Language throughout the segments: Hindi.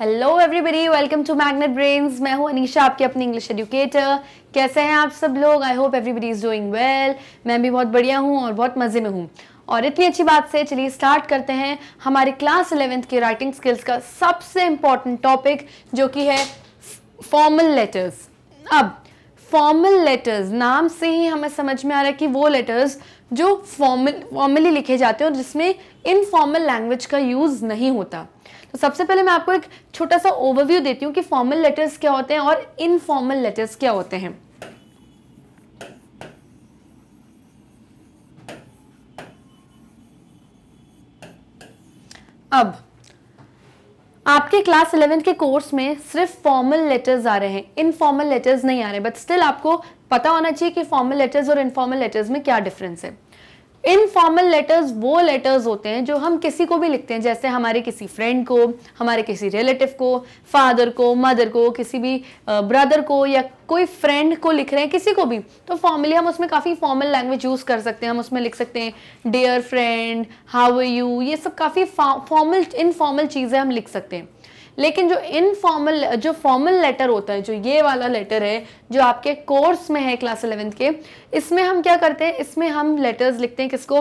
Hello everybody welcome to Magnet Brains मैं हूं अनीशा आपके अपने इंग्लिश एजुकेटर कैसे हैं आप सब लोग I hope everybody is doing well मैं भी बहुत बढ़िया हूं और बहुत मज़े में हूं और इतनी अच्छी बात से चलिए स्टार्ट करते हैं हमारे क्लास इलेवेंथ के राइटिंग स्किल्स का सबसे इम्पॉर्टेंट टॉपिक जो कि है फॉर्मल लेटर्स अब फॉर्मल लेटर्स नाम से ही हमें समझ में आ रहा है कि वो लेटर्स जो फॉर्मल फॉर्मली लिखे जाते हैं और जिसमें इनफॉर्मल लैंग्वेज का यूज़ नहीं होता सबसे पहले मैं आपको एक छोटा सा ओवरव्यू देती हूँ कि फॉर्मल लेटर्स क्या होते हैं और इनफॉर्मल लेटर्स क्या होते हैं अब आपके क्लास इलेवेंथ के कोर्स में सिर्फ फॉर्मल लेटर्स आ रहे हैं इनफॉर्मल लेटर्स नहीं आ रहे बट स्टिल आपको पता होना चाहिए कि फॉर्मल लेटर्स और इनफॉर्मल लेटर्स में क्या डिफरेंस है इनफॉर्मल लेटर्स वो लेटर्स होते हैं जो हम किसी को भी लिखते हैं जैसे हमारे किसी फ्रेंड को हमारे किसी रिलेटिव को फादर को मदर को किसी भी ब्रदर को या कोई फ्रेंड को लिख रहे हैं किसी को भी तो फॉर्मली हम उसमें काफ़ी फॉर्मल लैंग्वेज यूज़ कर सकते हैं हम उसमें लिख सकते हैं डियर फ्रेंड हाउ यू ये सब काफ़ी फॉर्मल इनफॉर्मल चीज़ें हम लिख सकते हैं लेकिन जो इनफॉर्मल जो फॉर्मल लेटर होता है जो ये वाला लेटर है जो आपके कोर्स में है क्लास इलेवेंथ के इसमें हम क्या करते हैं इसमें हम लेटर्स लिखते हैं किसको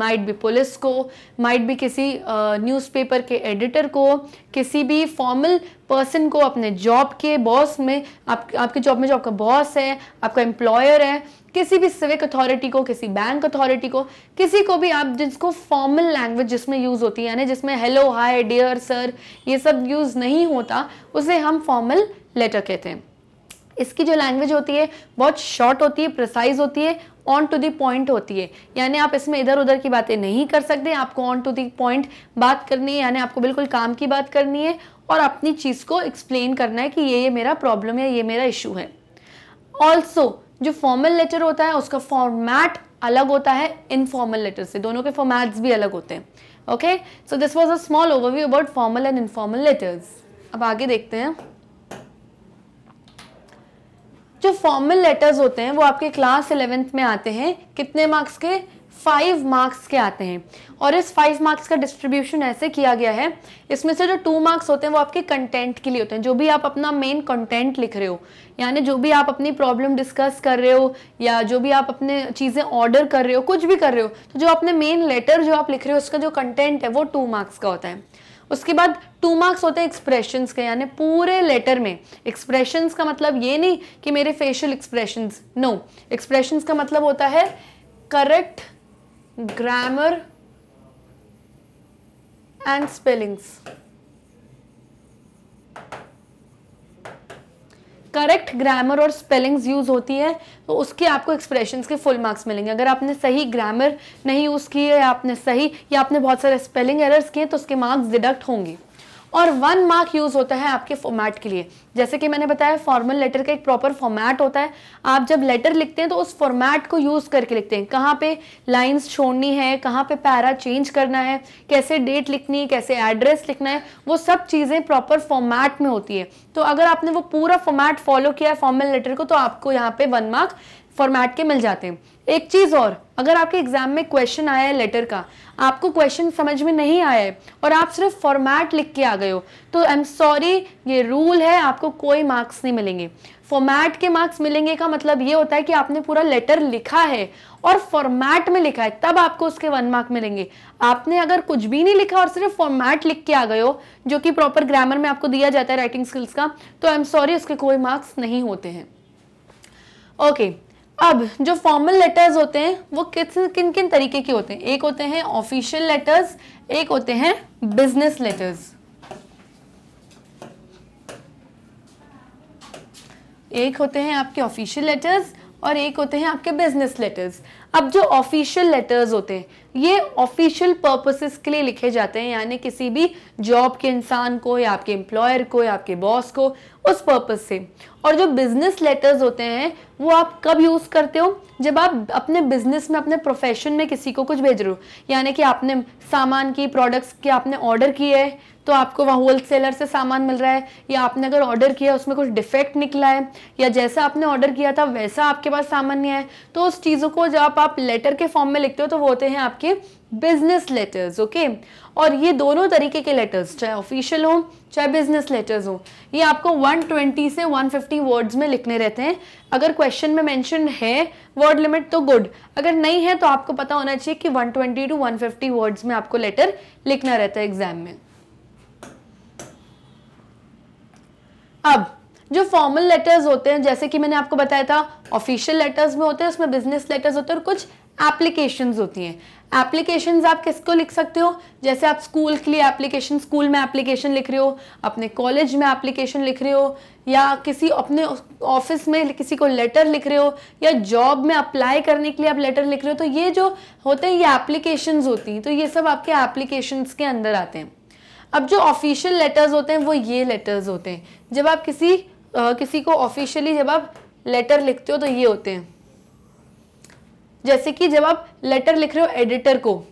माइट भी पुलिस को माइट भी किसी न्यूज़पेपर के एडिटर को किसी भी फॉर्मल पर्सन को अपने जॉब के बॉस में आप आपके जॉब में जो आपका बॉस है आपका एम्प्लॉयर है किसी भी सिविक अथॉरिटी को किसी बैंक अथॉरिटी को किसी को भी आप जिसको फॉर्मल लैंग्वेज जिसमें यूज़ होती है यानी जिसमें हेलो हाय डियर सर ये सब यूज़ नहीं होता उसे हम फॉर्मल लेटर कहते हैं इसकी जो लैंग्वेज होती है बहुत शॉर्ट होती है प्रिसाइज होती है ऑन टू दी पॉइंट होती है यानी आप इसमें इधर उधर की बातें नहीं कर सकते आपको ऑन टू दी पॉइंट बात करनी है यानी आपको बिल्कुल काम की बात करनी है और अपनी चीज़ को एक्सप्लेन करना है कि ये ये मेरा प्रॉब्लम है ये मेरा इशू है ऑल्सो जो फॉर्मल लेटर होता है उसका फॉर्मेट अलग होता है इनफॉर्मल लेटर से दोनों के फॉर्मेट्स भी अलग होते हैं okay so this was a small overview about formal and informal letters अब आगे देखते हैं जो फॉर्मल लेटर्स होते हैं वो आपके क्लास इलेवेंथ में आते हैं कितने मार्क्स के फाइव मार्क्स के आते हैं और इस फाइव मार्क्स का डिस्ट्रीब्यूशन ऐसे किया गया है इसमें से जो टू मार्क्स होते हैं वो आपके कंटेंट के लिए होते हैं जो भी आप अपना मेन कंटेंट लिख रहे हो यानी जो भी आप अपनी प्रॉब्लम डिस्कस कर रहे हो या जो भी आप अपने चीज़ें ऑर्डर कर रहे हो कुछ भी कर रहे हो तो जो अपने मेन लेटर जो आप लिख रहे हो उसका जो कंटेंट है वो टू मार्क्स का होता है उसके बाद टू मार्क्स होते हैं एक्सप्रेशंस के यानी पूरे लेटर में एक्सप्रेशंस का मतलब ये नहीं कि मेरे फेशियल एक्सप्रेशंस नो एक्सप्रेशंस का मतलब होता है correct grammar and spellings. Correct grammar और स्पेलिंग्स यूज़ होती है तो उसके आपको एक्सप्रेशन के फुल मार्क्स मिलेंगे अगर आपने सही ग्रामर नहीं यूज़ किए या आपने सही या आपने बहुत सारे स्पेलिंग एरर्स किए तो उसके मार्क्स डिडक्ट होंगे और वन मार्क यूज होता है आपके फॉर्मेट के लिए जैसे कि मैंने बताया फॉर्मल लेटर का एक प्रॉपर फॉर्मेट होता है आप जब लेटर लिखते हैं तो उस फॉर्मेट को यूज करके लिखते हैं कहाँ पे लाइंस छोड़नी है कहाँ पे पैरा चेंज करना है कैसे डेट लिखनी है कैसे एड्रेस लिखना है वो सब चीज़ें प्रॉपर फॉर्मैट में होती है तो अगर आपने वो पूरा फॉर्मैट फॉलो किया है फॉर्मल लेटर को तो आपको यहाँ पे वन मार्क फॉर्मेट के मिल जाते हैं एक चीज़ और अगर आपके एग्जाम में क्वेश्चन आया है लेटर का आपको क्वेश्चन समझ में नहीं आया है और आप सिर्फ फॉर्मेट लिख के आ गए हो तो आई एम सॉरी ये रूल है आपको कोई मार्क्स नहीं मिलेंगे फॉर्मेट के मार्क्स मिलेंगे का मतलब ये होता है कि आपने पूरा लेटर लिखा है और फॉर्मेट में लिखा है तब आपको उसके वन मार्क मिलेंगे आपने अगर कुछ भी नहीं लिखा और सिर्फ फॉर्मेट लिख के आ गए हो जो कि प्रॉपर ग्रामर में आपको दिया जाता है राइटिंग स्किल्स का तो आई एम सॉरी उसके कोई मार्क्स नहीं होते हैं ओके okay, अब जो फॉर्मल लेटर्स होते हैं वो किस किन किन तरीके के होते हैं एक होते हैं ऑफिशियल लेटर्स एक होते हैं बिजनेस लेटर्स एक होते हैं आपके ऑफिशियल लेटर्स और एक होते हैं आपके बिजनेस लेटर्स अब जो ऑफिशियल लेटर्स होते हैं ये ऑफिशियल पर्पसेस के लिए लिखे जाते हैं यानी किसी भी जॉब के इंसान को या आपके एम्प्लॉयर को या आपके बॉस को उस पर्पस से और जो बिजनेस लेटर्स होते हैं वो आप कब यूज़ करते हो जब आप अपने बिजनेस में अपने प्रोफेशन में किसी को कुछ भेज रहे हो यानी कि आपने सामान की प्रोडक्ट्स के आपने ऑर्डर किए हैं तो आपको वहाँ होल सेलर से सामान मिल रहा है या आपने अगर ऑर्डर किया उसमें कुछ डिफेक्ट निकला है या जैसा आपने ऑर्डर किया था वैसा आपके पास सामान नहीं आया तो उस चीज़ों को जब आप लेटर के फॉर्म में लिखते हो तो वो होते हैं आपके बिजनेस लेटर्स ओके और ये दोनों तरीके के लेटर्स चाहे ऑफिशियल हो चाहे बिजनेस लेटर्स हो ये आपको 120 से 150 वर्ड्स में लिखने रहते हैं अगर क्वेश्चन में मेंशन है वर्ड लिमिट तो गुड अगर नहीं है तो आपको पता होना चाहिए कि 120 टू 150 वर्ड्स में आपको लेटर लिखना रहता है एग्जाम में अब जो फॉर्मल लेटर्स होते हैं जैसे कि मैंने आपको बताया था ऑफिशियल लेटर्स में होते हैं उसमें बिजनेस लेटर्स होते हैं और कुछ एप्लीकेशन होती हैं एप्लीकेशन आप किसको लिख सकते हो जैसे आप स्कूल के लिए एप्लीकेशन स्कूल में एप्लीकेशन लिख रहे हो अपने कॉलेज में एप्लीकेशन लिख रहे हो या किसी अपने ऑफिस में किसी को लेटर लिख रहे हो या जॉब में अप्लाई करने के लिए आप लेटर लिख रहे हो तो ये जो होते हैं ये एप्लीकेशन होती हैं तो ये सब आपके एप्लीकेशन के अंदर आते हैं अब जो ऑफिशियल लेटर्स होते हैं वो ये लेटर्स होते हैं जब आप किसी आ, किसी को ऑफिशियली जब आप लेटर लिखते हो तो ये होते हैं जैसे कि जब आप लेटर लिख रहे हो एडिटर को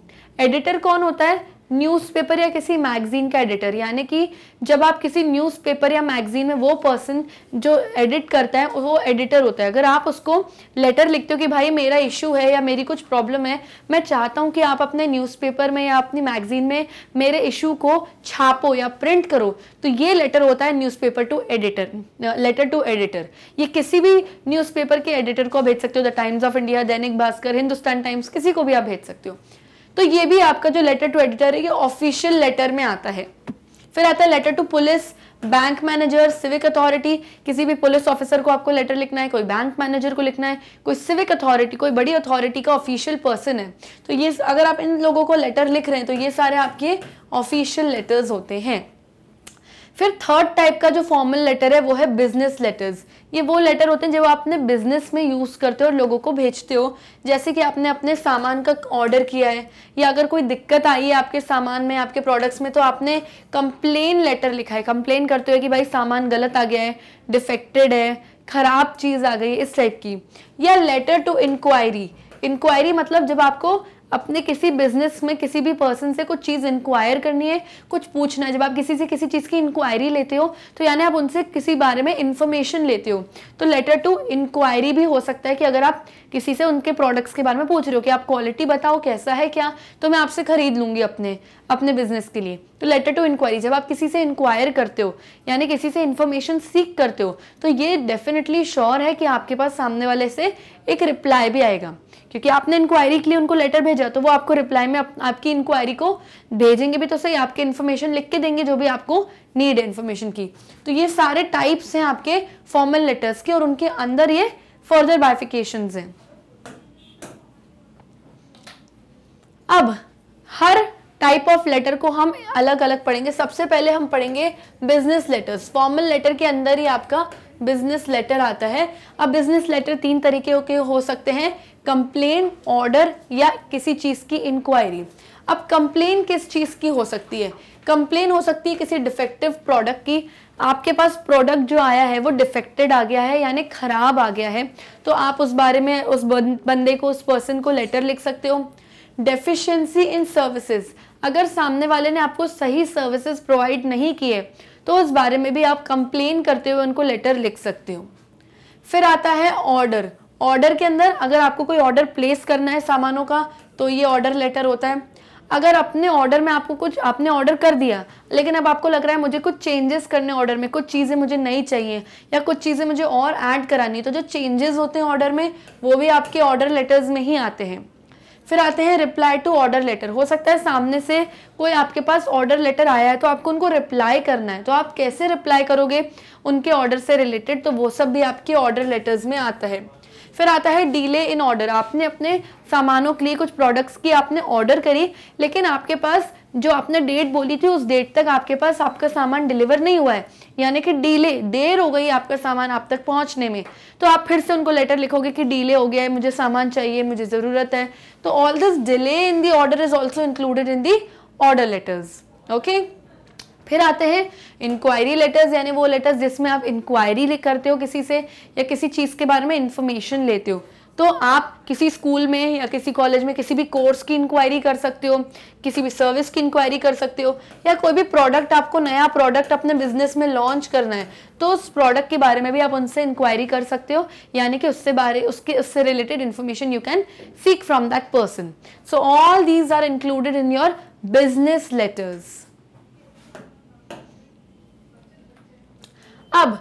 एडिटर कौन होता है न्यूज़पेपर या किसी मैगज़ीन का एडिटर यानी कि जब आप किसी न्यूज़पेपर या मैगज़ीन में वो पर्सन जो एडिट करता है वो एडिटर होता है अगर आप उसको लेटर लिखते हो कि भाई मेरा इशू है या मेरी कुछ प्रॉब्लम है मैं चाहता हूँ कि आप अपने न्यूज़पेपर में या अपनी मैगज़ीन में मेरे इशू को छापो या प्रिंट करो तो ये लेटर होता है newspaper to editor letter to editor ये किसी भी न्यूज़पेपर के एडिटर को भेज सकते हो द टाइम्स ऑफ इंडिया दैनिक भास्कर हिंदुस्तान टाइम्स किसी को भी आप भेज सकते हो तो ये भी आपका जो लेटर टू एडिटर है ये ऑफिशियल लेटर में आता है फिर आता है letter to police bank manager civic authority किसी भी पुलिस ऑफिसर को आपको लेटर लिखना है कोई बैंक मैनेजर को लिखना है कोई सिविक अथॉरिटी कोई बड़ी अथॉरिटी का ऑफिशियल पर्सन है तो ये अगर आप इन लोगों को लेटर लिख रहे हैं तो ये सारे आपके ऑफिशियल लेटर्स होते हैं फिर थर्ड टाइप का जो फॉर्मल लेटर है वो है बिजनेस लेटर्स ये वो लेटर होते हैं जब आप अपने बिजनेस में यूज़ करते हो और लोगों को भेजते हो जैसे कि आपने अपने सामान का ऑर्डर किया है या अगर कोई दिक्कत आई है आपके सामान में आपके प्रोडक्ट्स में तो आपने कंप्लेन लेटर लिखा है कंप्लेन करते हुए कि भाई सामान गलत आ गया है डिफेक्टेड है ख़राब चीज़ आ गई इस टाइप की या लेटर टू इंक्वायरी इंक्वायरी मतलब जब आपको अपने किसी बिजनेस में किसी भी पर्सन से कुछ चीज़ इंक्वायर करनी है कुछ पूछना है जब आप किसी से किसी चीज़ की इंक्वायरी लेते हो तो यानी आप उनसे किसी बारे में इन्फॉर्मेशन लेते हो तो लेटर टू इंक्वायरी भी हो सकता है कि अगर आप किसी से उनके प्रोडक्ट्स के बारे में पूछ रहे हो कि आप क्वालिटी बताओ कैसा है क्या तो मैं आपसे ख़रीद लूँगी अपने अपने बिजनेस के लिए तो लेटर टू इंक्वायरी जब आप किसी से इंक्वायर करते हो यानी किसी से इंफॉर्मेशन सीख करते हो तो ये डेफिनेटली श्योर है कि आपके पास सामने वाले से एक रिप्लाई भी आएगा क्योंकि आपने इंक्वायरी के लिए उनको लेटर भेजा तो वो आपको रिप्लाई में आप, आपकी इंक्वायरी को भेजेंगे भी तो सही आपके इन्फॉर्मेशन लिख के देंगे जो भी आपको नीड है इन्फॉर्मेशन की तो ये सारे टाइप्स हैं आपके फॉर्मल लेटर्स के और उनके अंदर ये फर्दर बाइफिकेशन हैं अब हर टाइप ऑफ लेटर को हम अलग अलग पढ़ेंगे सबसे पहले हम पढ़ेंगे बिजनेस लेटर्स फॉर्मल लेटर के अंदर ही आपका बिजनेस लेटर आता है अब बिजनेस लेटर तीन तरीके के हो सकते हैं कंप्लेन ऑर्डर या किसी चीज़ की इंक्वायरी अब कंप्लेन किस चीज़ की हो सकती है कंप्लेन हो सकती है किसी डिफेक्टिव प्रोडक्ट की आपके पास प्रोडक्ट जो आया है वो डिफेक्टेड आ गया है यानी ख़राब आ गया है तो आप उस बारे में उस बंदे को उस पर्सन को लेटर लिख सकते हो डेफिशिएंसी इन सर्विसेज अगर सामने वाले ने आपको सही सर्विसेज प्रोवाइड नहीं किए तो उस बारे में भी आप कंप्लेन करते हुए उनको लेटर लिख सकते हो फिर आता है ऑर्डर ऑर्डर के अंदर अगर आपको कोई ऑर्डर प्लेस करना है सामानों का तो ये ऑर्डर लेटर होता है अगर अपने ऑर्डर में आपको कुछ आपने ऑर्डर कर दिया लेकिन अब आपको लग रहा है मुझे कुछ चेंजेस करने ऑर्डर में कुछ चीज़ें मुझे नई चाहिए या कुछ चीज़ें मुझे और ऐड करानी है तो जो चेंजेस होते हैं ऑर्डर में वो भी आपके ऑर्डर लेटर्स में ही आते हैं फिर आते हैं रिप्लाई टू ऑर्डर लेटर हो सकता है सामने से कोई आपके पास ऑर्डर लेटर आया है तो आपको उनको रिप्लाई करना है तो आप कैसे रिप्लाई करोगे उनके ऑर्डर से रिलेटेड तो वो सब भी आपके ऑर्डर लेटर्स में आता है फिर आता है डीले इन ऑर्डर आपने अपने सामानों के लिए कुछ प्रोडक्ट्स की आपने ऑर्डर करी लेकिन आपके पास जो आपने डेट बोली थी उस डेट तक आपके पास आपका सामान डिलीवर नहीं हुआ है यानी कि डीले देर हो गई आपका सामान आप तक पहुंचने में तो आप फिर से उनको लेटर लिखोगे कि डीले हो गया है मुझे सामान चाहिए मुझे ज़रूरत है तो all this delay in the order is also included in the order letters okay फिर आते हैं इंक्वायरी लेटर्स यानी वो लेटर्स जिसमें आप इंक्वायरी करते हो किसी से या किसी चीज़ के बारे में इंफॉर्मेशन लेते हो तो आप किसी स्कूल में या किसी कॉलेज में किसी भी कोर्स की इंक्वायरी कर सकते हो किसी भी सर्विस की इंक्वायरी कर सकते हो या कोई भी प्रोडक्ट आपको नया प्रोडक्ट अपने बिजनेस में लॉन्च करना है तो उस प्रोडक्ट के बारे में भी आप उनसे इंक्वायरी कर सकते हो यानी कि उससे बारे उसके उससे related information you can seek from that person so all these are included in your business letters अब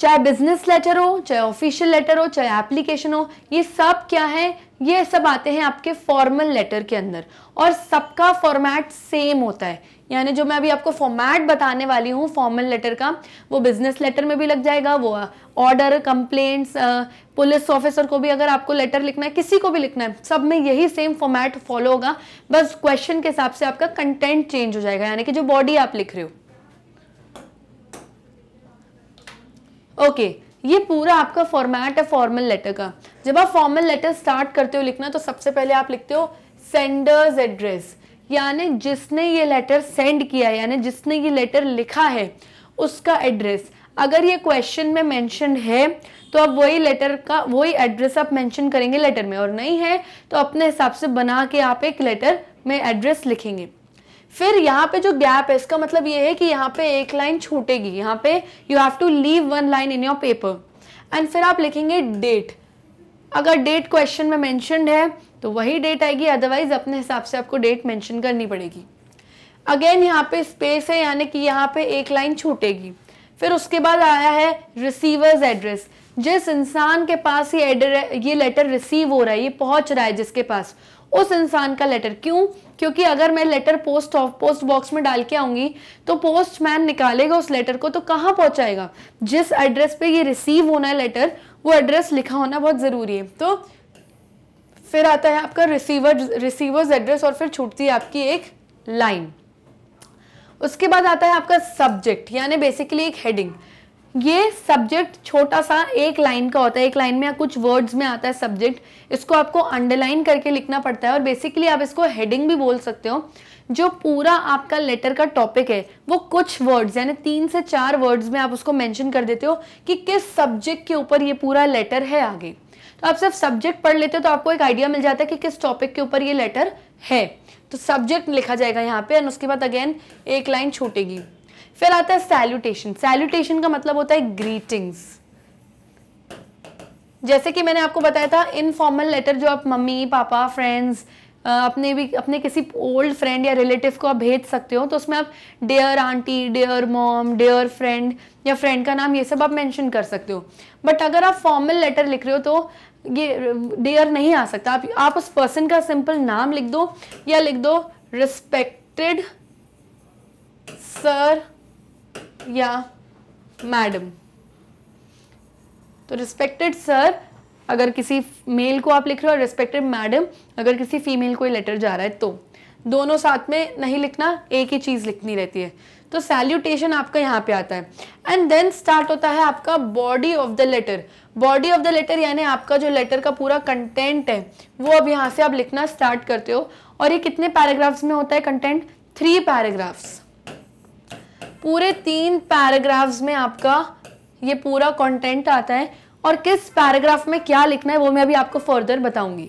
चाहे बिजनेस लेटर हो चाहे ऑफिशियल लेटर हो चाहे एप्लीकेशन हो ये सब क्या है ये सब आते हैं आपके फॉर्मल लेटर के अंदर और सबका फॉर्मेट सेम होता है यानी जो मैं अभी आपको फॉर्मेट बताने वाली हूँ फॉर्मल लेटर का वो बिजनेस लेटर में भी लग जाएगा वो ऑर्डर कंप्लेंट्स पुलिस ऑफिसर को भी अगर आपको लेटर लिखना है किसी को भी लिखना है सब में यही सेम फॉर्मेट फॉलो होगा बस क्वेश्चन के हिसाब से आपका कंटेंट चेंज हो जाएगा यानी कि जो बॉडी आप लिख रहे हो ओके ये पूरा आपका फॉर्मेट है फॉर्मल लेटर का जब आप फॉर्मल लेटर स्टार्ट करते हो लिखना तो सबसे पहले आप लिखते हो सेंडर्स एड्रेस यानी जिसने ये लेटर सेंड किया है यानी जिसने ये लेटर लिखा है उसका एड्रेस अगर ये क्वेश्चन में मेंशन है तो आप वही लेटर का वही एड्रेस आप मेंशन करेंगे लेटर में और नहीं है तो अपने हिसाब से बना के आप एक लेटर में एड्रेस लिखेंगे फिर यहाँ पे जो गैप है इसका मतलब ये है कि यहाँ पे एक लाइन छूटेगी यहाँ पे you have to leave one line in your paper and फिर आप लिखेंगे डेट अगर डेट क्वेश्चन में मैंशनड है तो वही डेट आएगी अदरवाइज अपने हिसाब से आपको डेट मैंशन करनी पड़ेगी अगेन यहाँ पे स्पेस है यानी कि यहाँ पे एक लाइन छूटेगी फिर उसके बाद आया है रिसीवर्स एड्रेस जिस इंसान के पास ये एड्रेस ये लेटर रिसीव हो रहा है ये पहुंच रहा है जिसके पास उस इंसान का लेटर क्यों क्योंकि अगर मैं letter post of post box में डाल के आऊंगी तो पोस्टमैन निकालेगा उस लेटर को तो कहाँ पहुंचाएगा जिस एड्रेस पे ये रिसीव होना है लेटर वो एड्रेस लिखा होना बहुत ज़रूरी है तो फिर आता है आपका रिसीवर रिसीवर्स एड्रेस और फिर छूटती है आपकी एक लाइन उसके बाद आता है आपका सब्जेक्ट यानी बेसिकली एक हेडिंग ये सब्जेक्ट छोटा सा एक लाइन का होता है एक लाइन में या कुछ वर्ड्स में आता है सब्जेक्ट इसको आपको अंडरलाइन करके लिखना पड़ता है और बेसिकली आप इसको हेडिंग भी बोल सकते हो जो पूरा आपका लेटर का टॉपिक है वो कुछ वर्ड्स यानी तीन से चार वर्ड्स में आप उसको मैंशन कर देते हो कि किस सब्जेक्ट के ऊपर ये पूरा लेटर है आगे तो आप सिर्फ सब्जेक्ट पढ़ लेते हो तो आपको एक आइडिया मिल जाता है कि किस टॉपिक के ऊपर ये लेटर है तो सब्जेक्ट लिखा जाएगा यहाँ पे एंड उसके बाद अगेन एक लाइन छूटेगी फिर आता है सैल्यूटेशन सैल्यूटेशन का मतलब होता है ग्रीटिंग्स जैसे कि मैंने आपको बताया था इनफॉर्मल लेटर जो आप मम्मी पापा फ्रेंड्स अपने भी अपने किसी ओल्ड फ्रेंड या रिलेटिव को आप भेज सकते हो तो उसमें आप dear aunty dear mom dear friend या फ्रेंड का नाम ये सब आप मेंशन कर सकते हो बट अगर आप फॉर्मल लेटर लिख रहे हो तो ये डेयर नहीं आ सकता आप आप उस पर्सन का सिंपल नाम लिख दो या लिख दो रिस्पेक्टेड सर या मैडम तो रिस्पेक्टेड सर अगर किसी मेल को आप लिख रहे हो रिस्पेक्टेड मैडम अगर किसी फीमेल को लेटर जा रहा है तो दोनों साथ में नहीं लिखना एक ही चीज़ लिखनी रहती है तो सैल्यूटेशन आपका यहाँ पे आता है एंड देन स्टार्ट होता है आपका body of the letter body of the letter यानी आपका जो लेटर का पूरा कंटेंट है वो अब यहाँ से आप लिखना स्टार्ट करते हो और ये कितने पैराग्राफ्स में होता है कंटेंट थ्री पैराग्राफ्स पूरे तीन पैराग्राफ्स में आपका ये पूरा कंटेंट आता है और किस पैराग्राफ में क्या लिखना है वो मैं अभी आपको फर्दर बताऊंगी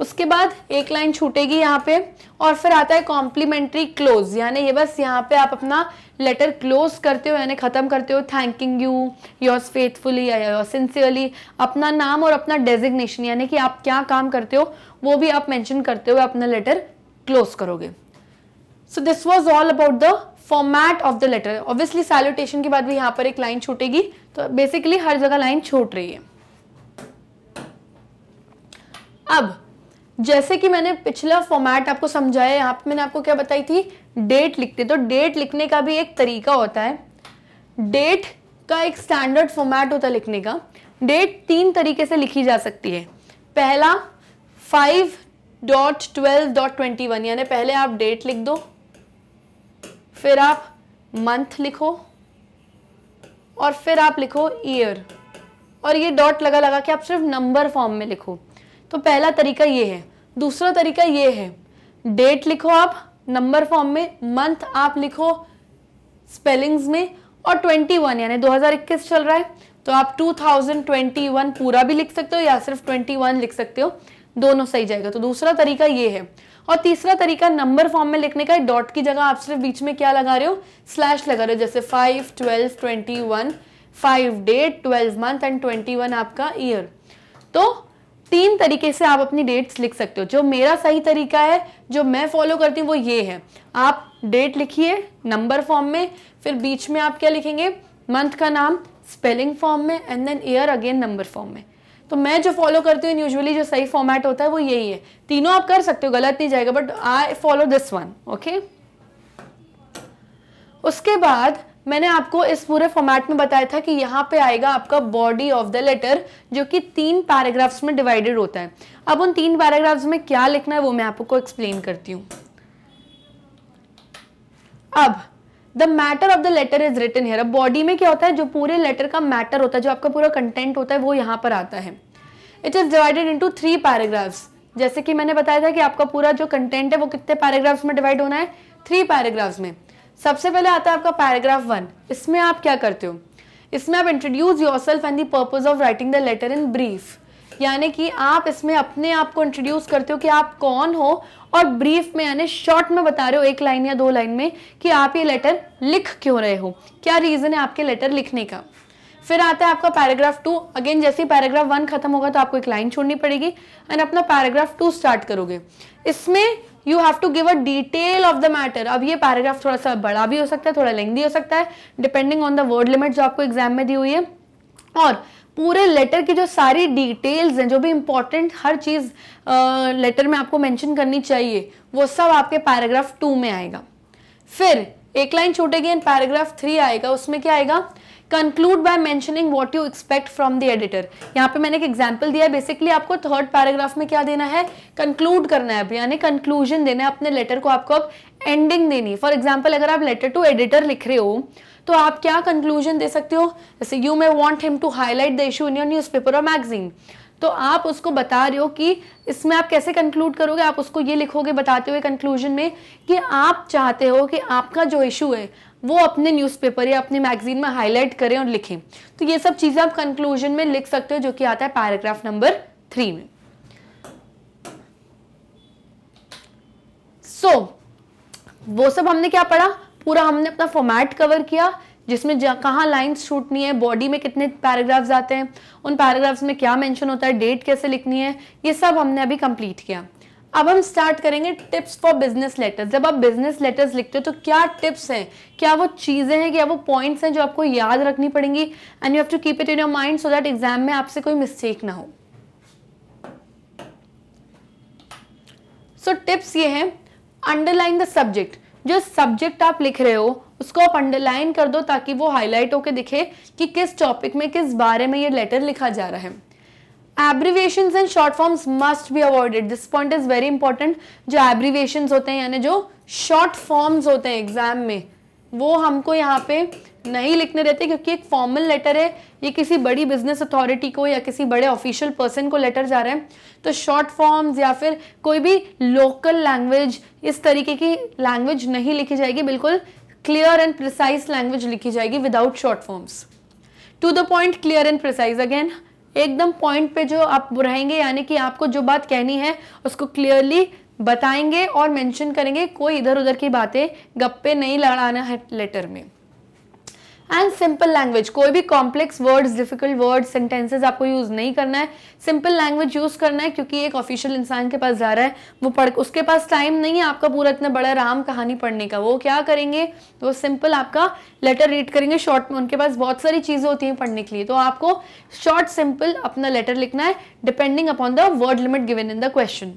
उसके बाद एक लाइन छूटेगी यहाँ पे और फिर आता है कॉम्प्लीमेंट्री क्लोज यानी ये बस यहाँ पे आप अपना लेटर क्लोज करते हो यानी ख़त्म करते हो thanking you yours faithfully your sincerely अपना नाम और अपना डेजिग्नेशन यानी कि आप क्या काम करते हो वो भी आप मैंशन करते हुए अपना लेटर क्लोज करोगे so this was all about the format of the letter obviously salutation के बाद भी यहाँ पर एक लाइन छूटेगी तो बेसिकली हर जगह लाइन छूट रही है अब जैसे कि मैंने पिछला फॉर्मेट आपको समझाया यहाँ पे मैंने आपको क्या बताई थी डेट लिखते तो डेट लिखने का भी एक तरीका होता है डेट का एक स्टैंडर्ड फॉर्मेट होता है लिखने का डेट तीन तरीके से लिखी जा सकती है पहला five dot twelve dot twenty one यानी पहले आप डेट लिख दो फिर आप मंथ लिखो और फिर आप लिखो ईयर और ये डॉट लगा लगा के आप सिर्फ नंबर फॉर्म में लिखो तो पहला तरीका ये है दूसरा तरीका ये है डेट लिखो आप नंबर फॉर्म में मंथ आप लिखो स्पेलिंग्स में और 21 यानी 2021 चल रहा है तो आप 2021 पूरा भी लिख सकते हो या सिर्फ 21 लिख सकते हो दोनों सही जाएगा तो दूसरा तरीका ये है और तीसरा तरीका नंबर फॉर्म में लिखने का डॉट की जगह आप सिर्फ बीच में क्या लगा रहे हो स्लैश लगा रहे हो जैसे five twelve twenty one five date twelve month and twenty one आपका ईयर तो तीन तरीके से आप अपनी डेट्स लिख सकते हो जो मेरा सही तरीका है जो मैं फॉलो करती हूँ वो ये है आप डेट लिखिए नंबर फॉर्म में फिर बीच में आप क्या लिखेंगे मंथ का नाम स्पेलिंग फॉर्म में and then year again number form में तो मैं जो फॉलो करती हूँ यूजुअली जो सही फॉर्मेट होता है वो यही है तीनों आप कर सकते हो गलत नहीं जाएगा but I follow this one okay उसके बाद मैंने आपको इस पूरे फॉर्मेट में बताया था कि यहाँ पे आएगा आपका बॉडी ऑफ द लेटर जो कि तीन पैराग्राफ्स में डिवाइडेड होता है अब उन तीन पैराग्राफ्स में क्या लिखना है वो मैं आपको एक्सप्लेन करती हूँ अब the matter of the letter is written here अब बॉडी में क्या होता है जो पूरे लेटर का मैटर होता है जो आपका पूरा कंटेंट होता है वो यहाँ पर आता है it is divided into three paragraphs जैसे कि मैंने बताया था कि आपका पूरा जो कंटेंट है वो कितने पैराग्राफ्स में डिवाइड होना है थ्री पैराग्राफ्स में सबसे पहले आता है आपका पैराग्राफ वन इसमें आप क्या करते हो इसमें आप introduce yourself and the purpose of writing the letter in brief यानी कि आप इसमें अपने आप को इंट्रोड्यूस करते हो कि आप कौन हो और ब्रीफ में यानी शॉर्ट में बता रहे हो एक लाइन या दो लाइन में कि आप ये लेटर लिख क्यों रहे हो क्या रीज़न है आपके लेटर लिखने का फिर आता है आपका पैराग्राफ टू अगेन जैसे ही पैराग्राफ वन खत्म होगा तो आपको एक लाइन छोड़नी पड़ेगी एंड अपना पैराग्राफ टू स्टार्ट करोगे इसमें you have to give a detail of the matter अब ये पैराग्राफ थोड़ा सा बड़ा भी हो सकता है थोड़ा लेंदी हो सकता है depending on the word limit जो आपको एग्जाम में दी हुई है और पूरे लेटर की जो सारी डिटेल्स हैं जो भी इम्पोर्टेंट हर चीज़ लेटर में आपको मेंशन करनी चाहिए वो सब आपके पैराग्राफ टू में आएगा फिर एक लाइन छूटेगी एंड पैराग्राफ थ्री आएगा उसमें क्या आएगा conclude by mentioning what you expect from the editor यहाँ पे मैंने एक एग्जाम्पल दिया है बेसिकली आपको थर्ड पैराग्राफ में क्या देना है कंक्लूड करना है यानी कंक्लूजन देना है अपने लेटर को आपको अब एंडिंग देनी फॉर एग्जाम्पल अगर आप लेटर टू एडिटर लिख रहे हो तो आप क्या कंक्लूजन दे सकते हो जैसे you may want him to highlight the issue in your paper और मैगजीन तो आप उसको बता रहे हो कि इसमें आप कैसे कंक्लूड करोगे आप उसको ये लिखोगे बताते हुए कंक्लूजन में कि आप चाहते हो कि आपका जो इशू है वो अपने न्यूज़पेपर या अपने मैगजीन में हाईलाइट करें और लिखें तो ये सब चीज़ें आप कंक्लूजन में लिख सकते हो जो कि आता है पैराग्राफ नंबर थ्री में सो so, वो सब हमने क्या पढ़ा पूरा हमने अपना फॉर्मेट कवर किया जिसमें कहाँ लाइन्स छूटनी है बॉडी में कितने पैराग्राफ्स आते हैं उन पैराग्राफ्स में क्या मेंशन होता है डेट कैसे लिखनी है ये सब हमने अभी कंप्लीट किया अब हम स्टार्ट करेंगे टिप्स फॉर बिजनेस लेटर्स जब आप बिजनेस लेटर्स लिखते हो तो क्या टिप्स हैं क्या वो चीज़ें हैं क्या वो पॉइंट्स हैं जो आपको याद रखनी पड़ेंगी and you have to keep it in your mind so that exam में आपसे कोई मिस्टेक ना हो सो so, टिप्स ये हैं अंडरलाइन द सब्जेक्ट जो सब्जेक्ट आप लिख रहे हो उसको आप अंडरलाइन कर दो ताकि वो हाईलाइट होकर दिखे कि किस टॉपिक में किस बारे में ये लेटर लिखा जा रहा है abbreviation and short forms must be avoided this point is very important जो एब्रीवेशन होते हैं यानी जो शॉर्ट फॉर्म्स होते हैं एग्जाम में वो हमको यहाँ पे नहीं लिखने रहते क्योंकि एक फॉर्मल लेटर है ये किसी बड़ी बिजनेस अथॉरिटी को या किसी बड़े ऑफिशियल पर्सन को लेटर जा रहा है तो शॉर्ट फॉर्म्स या फिर कोई भी लोकल लैंग्वेज इस तरीके की लैंग्वेज नहीं लिखी जाएगी बिल्कुल क्लियर एंड प्रिसाइज लैंग्वेज लिखी जाएगी without short forms to the point clear and precise again एकदम पॉइंट पे जो आप रहेंगे यानी कि आपको जो बात कहनी है उसको क्लियरली बताएंगे और मेंशन करेंगे कोई इधर उधर की बातें गप्पे नहीं लड़ाना है लेटर में एंड सिंपल लैंग्वेज कोई भी complex words difficult word sentences आपको यूज़ नहीं करना है सिंपल लैंग्वेज यूज़ करना है क्योंकि एक ऑफिशियल इंसान के पास जा रहा है वो पढ़ उसके पास टाइम नहीं है आपका पूरा इतना बड़ा राम कहानी पढ़ने का वो क्या करेंगे वो सिंपल आपका लेटर रीड करेंगे शॉर्ट में उनके पास बहुत सारी चीज़ें होती हैं पढ़ने के लिए तो आपको शॉर्ट सिंपल अपना लेटर लिखना है depending upon the word limit given in the question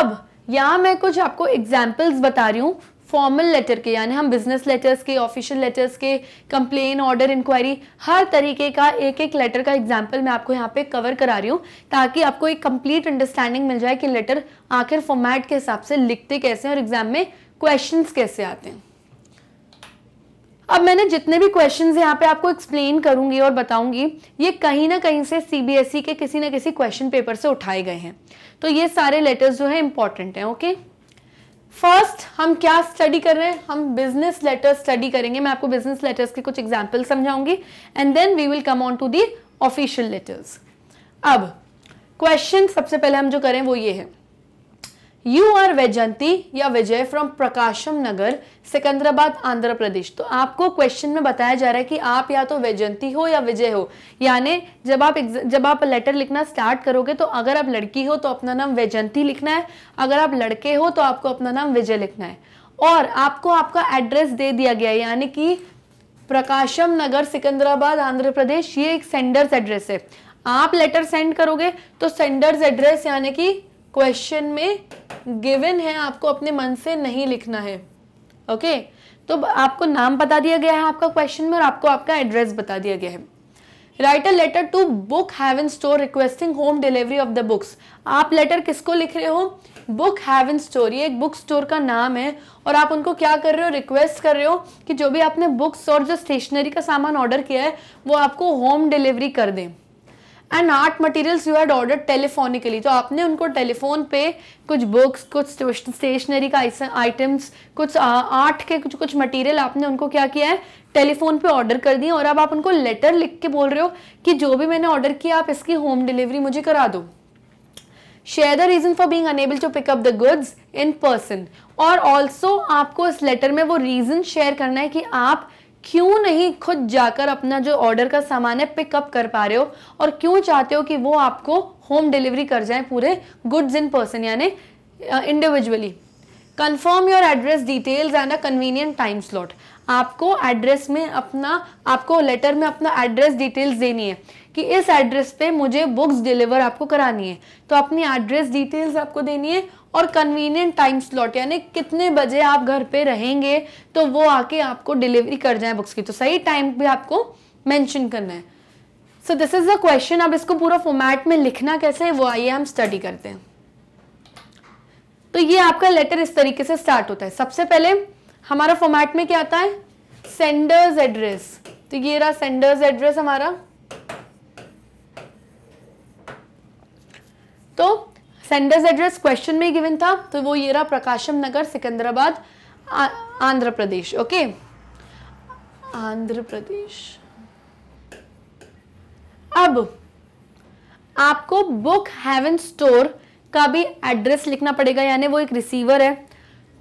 अब यहां मैं कुछ आपको एग्जाम्पल्स बता रही हूं फॉर्मल लेटर के यानी हम बिजनेस लेटर्स के ऑफिशियल लेटर्स के कंप्लेन ऑर्डर इंक्वायरी हर तरीके का एक एक लेटर का एग्जाम्पल मैं आपको यहाँ पे कवर करा रही हूँ ताकि आपको एक कंप्लीट अंडरस्टैंडिंग मिल जाए कि लेटर आखिर फॉर्मेट के हिसाब से लिखते कैसे हैं और एग्जाम में क्वेश्चन कैसे आते हैं अब मैंने जितने भी क्वेश्चन यहाँ पे आपको एक्सप्लेन करूंगी और बताऊंगी ये कहीं ना कहीं से सीबीएसई e के किसी ना किसी क्वेश्चन पेपर से उठाए गए हैं तो ये सारे लेटर्स जो है इंपॉर्टेंट हैं ओके okay? फर्स्ट हम क्या स्टडी कर रहे हैं हम बिजनेस लेटर्स स्टडी करेंगे मैं आपको बिजनेस लेटर्स के कुछ एग्जाम्पल समझाऊंगी and then we will come on to the official letters अब क्वेश्चन सबसे पहले हम जो करें वो ये है यू आर वैजंती या विजय फ्रॉम प्रकाशम नगर सिकंदराबाद आंध्र प्रदेश तो आपको क्वेश्चन में बताया जा रहा है कि आप या तो वैजंती हो या विजय हो यानी जब आप जब आप लेटर लिखना स्टार्ट करोगे तो अगर आप लड़की हो तो अपना नाम वैजंती लिखना है अगर आप लड़के हो तो आपको अपना नाम विजय लिखना है और आपको आपका एड्रेस दे दिया गया है यानी कि प्रकाशम नगर सिकंदराबाद आंध्र प्रदेश ये एक सेंडर्स एड्रेस है आप लेटर सेंड करोगे तो सेंडर्स एड्रेस यानी कि क्वेश्चन में गिवन है आपको अपने मन से नहीं लिखना है ओके okay? तो आपको नाम बता दिया गया है आपका क्वेश्चन में और आपको आपका एड्रेस बता दिया गया है write a letter to book haven store requesting home delivery of the books आप लेटर किसको लिख रहे हो बुक हैव इन स्टोर ये एक बुक स्टोर का नाम है और आप उनको क्या कर रहे हो रिक्वेस्ट कर रहे हो कि जो भी आपने बुक्स और जो स्टेशनरी का सामान ऑर्डर किया है वो आपको होम डिलीवरी कर दें and art materials you had order telephonically तो आपने उनको टेलीफोन पे कुछ बुक्स कुछ स्टेशनरी का आइटम्स कुछ आर्ट के कुछ कुछ मटेरियल आपने उनको क्या किया है टेलीफोन पे ऑर्डर कर दिए और अब आप उनको लेटर लिख के बोल रहे हो कि जो भी मैंने ऑर्डर किया आप इसकी होम डिलीवरी मुझे करा दो share the reason for being unable to pick up the goods in person और ऑल्सो आपको इस लेटर में वो रीज़न शेयर करना है कि आप क्यों नहीं खुद जाकर अपना जो ऑर्डर का सामान है पिकअप कर पा रहे हो और क्यों चाहते हो कि वो आपको होम डिलीवरी कर जाए पूरे गुड्स इन पर्सन यानी individually confirm your address details and a convenient time slot आपको एड्रेस में अपना आपको लेटर में अपना एड्रेस डिटेल्स देनी है कि इस एड्रेस पे मुझे बुक्स डिलीवर आपको करानी है तो अपनी एड्रेस डिटेल्स आपको देनी है और कन्वीनियंट टाइम स्लॉट यानी कितने बजे आप घर पे रहेंगे तो वो आके आपको डिलीवरी कर जाए बुक्स की तो सही टाइम भी आपको मैंशन करना है so this is the question अब इसको पूरा फॉर्मेट में लिखना कैसे है वो आइए हम स्टडी करते हैं तो ये आपका लेटर इस तरीके से स्टार्ट होता है सबसे पहले हमारा फॉर्मेट में क्या आता है सेंडर्स एड्रेस तो ये रहा सेंडर्स एड्रेस हमारा तो सेंडर्स एड्रेस क्वेश्चन में गिवन था तो वो ये रहा प्रकाशम नगर सिकंदराबाद आंध्र प्रदेश ओके आंध्र प्रदेश अब आपको बुक हेवन स्टोर का भी एड्रेस लिखना पड़ेगा यानी वो एक रिसीवर है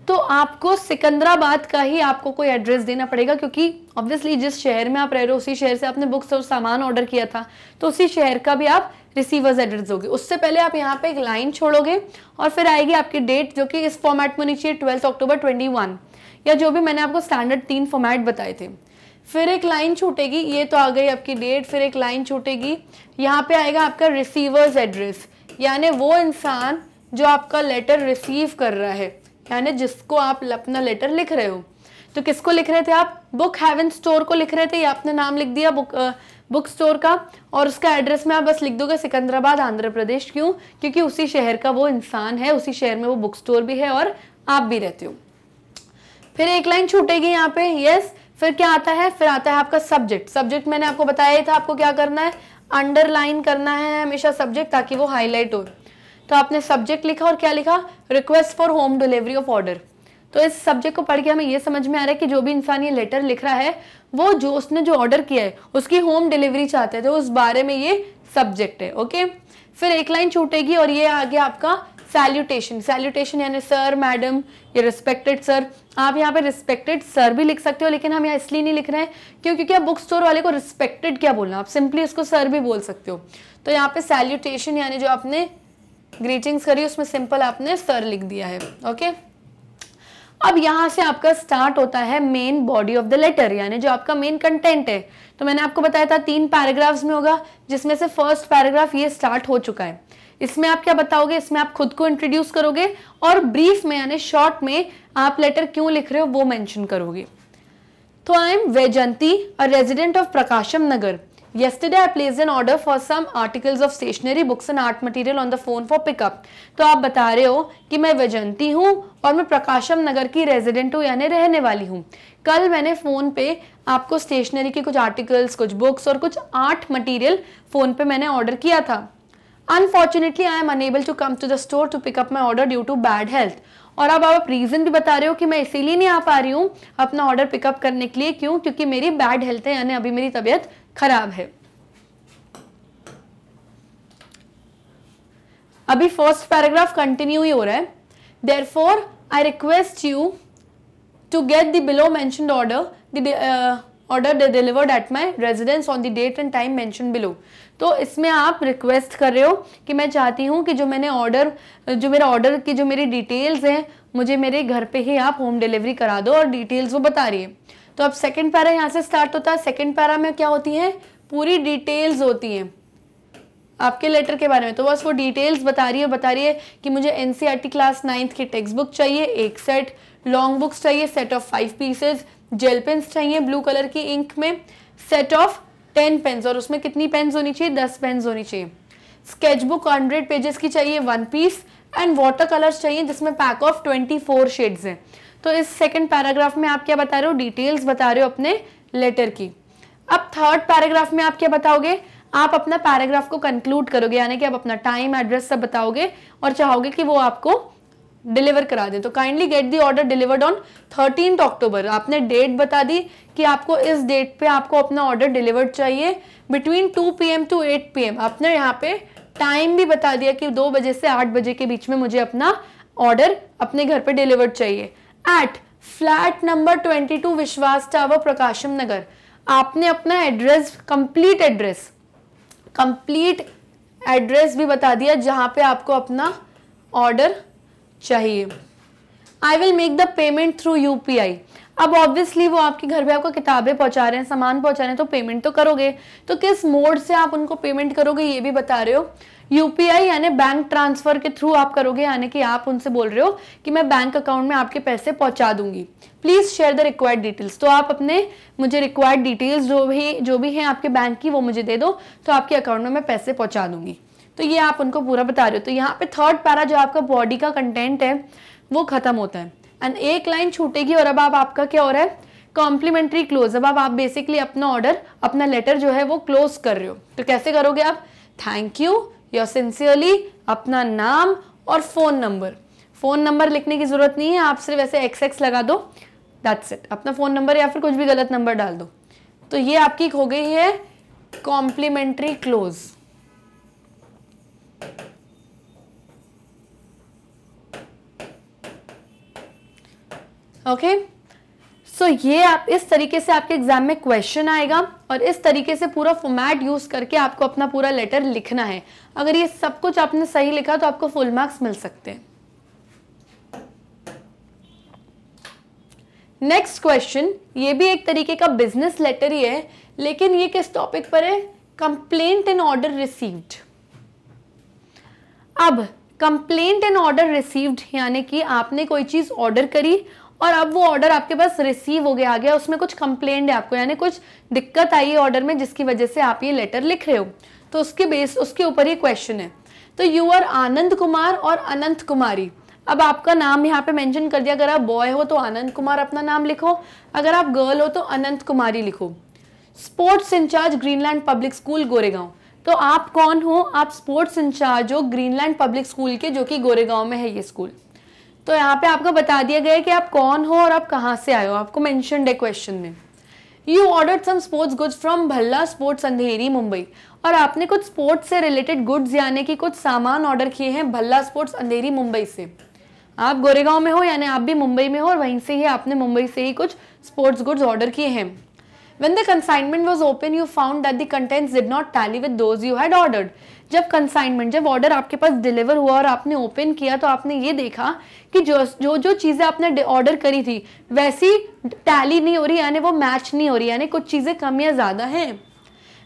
तो आपको सिकंदराबाद का ही आपको कोई एड्रेस देना पड़ेगा क्योंकि ऑब्वियसली जिस शहर में आप रह रहे हो उसी शहर से आपने बुक्स और सामान ऑर्डर किया था तो उसी शहर का भी आप रिसीवर्स एड्रेस होगी उससे पहले आप यहाँ पे एक लाइन छोड़ोगे और फिर आएगी आपकी डेट जो कि इस फॉर्मेट में नीचे ट्वेल्थ अक्टूबर ट्वेंटी वन या जो भी मैंने आपको स्टैंडर्ड तीन फॉर्मेट बताए थे फिर एक लाइन छूटेगी ये तो आ गई आपकी डेट फिर एक लाइन छूटेगी यहाँ पे आएगा आपका रिसीवर्स एड्रेस यानि वो इंसान जो आपका लेटर रिसीव कर रहा है यानी जिसको आप अपना लेटर लिख रहे हो तो किसको लिख रहे थे आप बुक हैवन स्टोर को लिख रहे थे या आपने नाम लिख दिया बुक बुक स्टोर का और उसका एड्रेस में आप बस लिख दोगे सिकंदराबाद आंध्र प्रदेश क्यों क्योंकि उसी शहर का वो इंसान है उसी शहर में वो बुक स्टोर भी है और आप भी रहते हो फिर एक लाइन छूटेगी यहाँ पे यस फिर क्या आता है फिर आता है आपका सब्जेक्ट सब्जेक्ट मैंने आपको बताया था आपको क्या करना है अंडरलाइन करना है हमेशा सब्जेक्ट ताकि वो हाईलाइट हो तो आपने सब्जेक्ट लिखा और क्या लिखा request for home delivery of order तो इस सब्जेक्ट को पढ़ के हमें ये समझ में आ रहा है कि जो भी इंसान ये लेटर लिख रहा है वो जो उसने जो ऑर्डर किया है उसकी होम डिलीवरी चाहते थे उस बारे में ये सब्जेक्ट है ओके फिर एक लाइन छूटेगी और ये आ गया आपका सैल्यूटेशन सैल्यूटेशन यानी सर मैडम या रिस्पेक्टेड सर आप यहाँ पे रिस्पेक्टेड सर भी लिख सकते हो लेकिन हम यहाँ इसलिए नहीं लिख रहे हैं क्यों क्योंकि आप बुक स्टोर वाले को रिस्पेक्टेड क्या बोलना आप सिंपली उसको सर भी बोल सकते हो तो यहाँ पे सैल्यूटेशन यानी जो आपने ग्रीटिंग्स करी उसमें सिंपल आपने सर लिख दिया है ओके okay? अब यहां से आपका स्टार्ट होता है main body of the letter यानी जो आपका मेन कंटेंट है तो मैंने आपको बताया था तीन पैराग्राफ्स में होगा जिसमें से फर्स्ट पैराग्राफ ये स्टार्ट हो चुका है इसमें आप क्या बताओगे इसमें आप खुद को इंट्रोड्यूस करोगे और ब्रीफ में यानी शॉर्ट में आप लेटर क्यों लिख रहे हो वो मैंशन करोगे तो I am Vaijanti a resident of Prakasam Nagar yesterday i placed an order for some articles of stationery books and art material on the phone for pickup to aap bata rahe ho ki main Vaijanti हूँ और मैं प्रकाशम नगर की रेजिडेंट हूँ यानी रहने वाली हूँ कल मैंने फ़ोन पे आपको स्टेशनरी के कुछ आर्टिकल्स कुछ बुक्स और कुछ आर्ट मटेरियल फ़ोन पे मैंने ऑर्डर किया था unfortunately I am unable to come to the store to pick up my order due to bad health और अब आप रीज़न भी बता रहे हो कि मैं इसीलिए नहीं आ पा रही हूँ अपना ऑर्डर पिकअप करने के लिए क्यों क्योंकि मेरी बैड हेल्थ है यानी अभी मेरी तबीयत खराब है अभी फर्स्ट पैराग्राफ कंटिन्यू ही हो रहा है therefore I request you to get the below mention order the order delivered at my residence on the date and time mention below तो इसमें आप रिक्वेस्ट कर रहे हो कि मैं चाहती हूँ कि जो मैंने ऑर्डर जो मेरा ऑर्डर की जो मेरी डिटेल्स हैं मुझे मेरे घर पे ही आप होम डिलीवरी करा दो और डिटेल्स वो बता रही है तो अब सेकंड पैरा यहाँ से स्टार्ट होता है सेकंड पैरा में क्या होती है पूरी डिटेल्स होती हैं आपके लेटर के बारे में तो बस वो डिटेल्स बता रही है बता रही है कि मुझे एन क्लास नाइन्थ की टेक्स्ट बुक चाहिए एक सेट लॉन्ग बुक्स चाहिए set of five pieces gel pens चाहिए ब्लू कलर की इंक में सेट ऑफ टेन पेन्स और उसमें कितनी पेन्स होनी चाहिए दस पेन्स होनी चाहिए स्केच बुक हंड्रेड पेजेस की चाहिए one piece and water colours चाहिए जिसमें pack of twenty four shades हैं तो इस सेकेंड पैराग्राफ में आप क्या बता रहे हो डिटेल्स बता रहे हो अपने लेटर की अब थर्ड पैराग्राफ में आप क्या बताओगे आप अपना पैराग्राफ को कंक्लूड करोगे यानी कि आप अपना टाइम एड्रेस सब बताओगे और चाहोगे कि वो आपको डिलीवर करा दे तो kindly get the order delivered on thirteen October आपने डेट बता दी कि आपको इस डेट पे आपको अपना ऑर्डर डिलीवर्ड चाहिए between two P M to eight P M आपने यहाँ पे टाइम भी बता दिया कि दो बजे से आठ बजे के बीच में मुझे अपना ऑर्डर अपने घर पे डिलीवर्ड चाहिए at flat number twenty two Vishwas tower Prakasam Nagar आपने अपना address complete address complete address भी बता दिया जहां पे आपको अपना ऑर्डर चाहिए I will make the payment through U P I अब ऑब्वियसली वो आपके घर पे आपको किताबें पहुंचा रहे हैं सामान पहुंचा रहे हैं तो पेमेंट तो करोगे तो किस मोड से आप उनको पेमेंट करोगे ये भी बता रहे हो यूपीआई यानी बैंक ट्रांसफर के थ्रू आप करोगे यानी कि आप उनसे बोल रहे हो कि मैं बैंक अकाउंट में आपके पैसे पहुंचा दूंगी please share the required details तो आप अपने मुझे रिक्वायर्ड डिटेल्स जो भी जो भी हैं आपके बैंक की वो मुझे दे दो तो आपके अकाउंट में मैं पैसे पहुंचा दूंगी तो ये आप उनको पूरा बता रहे हो तो यहाँ पे थर्ड पैरा जो आपका बॉडी का कंटेंट है वो खत्म होता है एंड एक लाइन छूटेगी और अब आप आपका क्या हो रहा है कॉम्प्लीमेंट्री क्लोज अब आप बेसिकली अपना ऑर्डर अपना लेटर जो है वो क्लोज कर रहे हो तो कैसे करोगे आप थैंक यू योर सिंसियरली अपना नाम और फ़ोन नंबर फ़ोन नंबर लिखने की ज़रूरत नहीं है आप सिर्फ ऐसे एक्स एक्स लगा दो दैट्स इट अपना फ़ोन नंबर या फिर कुछ भी गलत नंबर डाल दो तो ये आपकी हो गई है complimentary close okay so so, ये आप इस तरीके से आपके एग्जाम में क्वेश्चन आएगा और इस तरीके से पूरा फॉर्मेट यूज करके आपको अपना पूरा लेटर लिखना है अगर ये सब कुछ आपने सही लिखा तो आपको फुल मार्क्स मिल सकते हैं नेक्स्ट क्वेश्चन ये भी एक तरीके का बिजनेस लेटर ही है लेकिन ये किस टॉपिक पर है कंप्लेंट एंड ऑर्डर रिसीव्ड अब कंप्लेंट एंड ऑर्डर रिसीव्ड यानी कि आपने कोई चीज ऑर्डर करी और अब वो ऑर्डर आपके पास रिसीव हो गया आ गया उसमें कुछ कंप्लेंट है आपको यानी कुछ दिक्कत आई है ऑर्डर में जिसकी वजह से आप ये लेटर लिख रहे हो तो उसके बेस उसके ऊपर ही क्वेश्चन है तो यू आर आनंद कुमार और अनंत कुमारी अब आपका नाम यहाँ पे मेंशन कर दिया अगर आप बॉय हो तो आनंद कुमार अपना नाम लिखो अगर आप गर्ल हो तो अनंत कुमारी लिखो sports incharge Greenland public school Goregaon तो आप कौन हो आप स्पोर्ट्स इंचार्ज हो ग्रीनलैंड पब्लिक स्कूल के जो कि गोरेगांव में है ये स्कूल तो यहाँ पे आपको बता दिया गया कि आप कौन हो और आप कहाँ से आए हो आपको मैंशन है क्वेश्चन में you order some sports goods from Bhalla sports Andheri Mumbai और आपने कुछ स्पोर्ट्स से रिलेटेड गुड्स यानी कि कुछ सामान ऑर्डर किए हैं भल्ला स्पोर्ट्स अंधेरी मुंबई से आप गोरेगांव में हो यानी आप भी मुंबई में हो और वहीं से ही आपने मुंबई से ही कुछ स्पोर्ट्स गुड्स ऑर्डर किए हैं when the consignment was open you found that the contents did not tally with those you had ordered जब कंसाइनमेंट जब ऑर्डर आपके पास डिलीवर हुआ और आपने ओपन किया तो आपने ये देखा कि जो जो जो चीज़ें आपने ऑर्डर करी थी वैसी टैली नहीं हो रही यानी वो मैच नहीं हो रही यानी कुछ चीज़ें कम या ज़्यादा हैं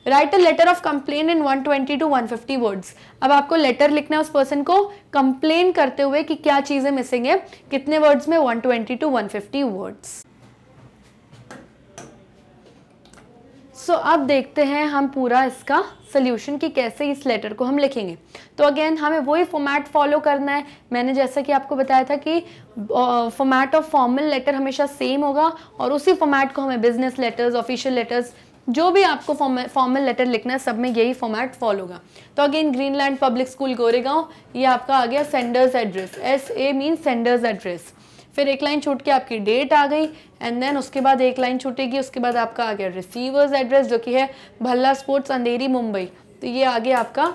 write a letter of complaint in 120 to one words अब आपको लेटर लिखना है उस पर्सन को कंप्लेन करते हुए कि क्या चीज़ें मिसिंग है कितने वर्ड्स में 120 to one words so so, अब देखते हैं हम पूरा इसका सोल्यूशन कि कैसे इस लेटर को हम लिखेंगे तो अगेन हमें वही फॉर्मेट फॉलो करना है मैंने जैसा कि आपको बताया था कि फॉर्मेट ऑफ फॉर्मल लेटर हमेशा सेम होगा और उसी फॉर्मेट को हमें बिजनेस लेटर्स ऑफिशियल लेटर्स जो भी आपको फॉर्मल लेटर लिखना है सब में यही फॉर्मेट फॉलो होगा तो again Greenland public school Goregaon ये आपका आ गया sender's address S A mean sender's address फिर एक लाइन छूट के आपकी डेट आ गई एंड देन उसके बाद एक लाइन छूटेगी उसके बाद आपका आ गया रिसीवर्स एड्रेस जो कि है भल्ला स्पोर्ट्स अंधेरी मुंबई तो ये आ गया आपका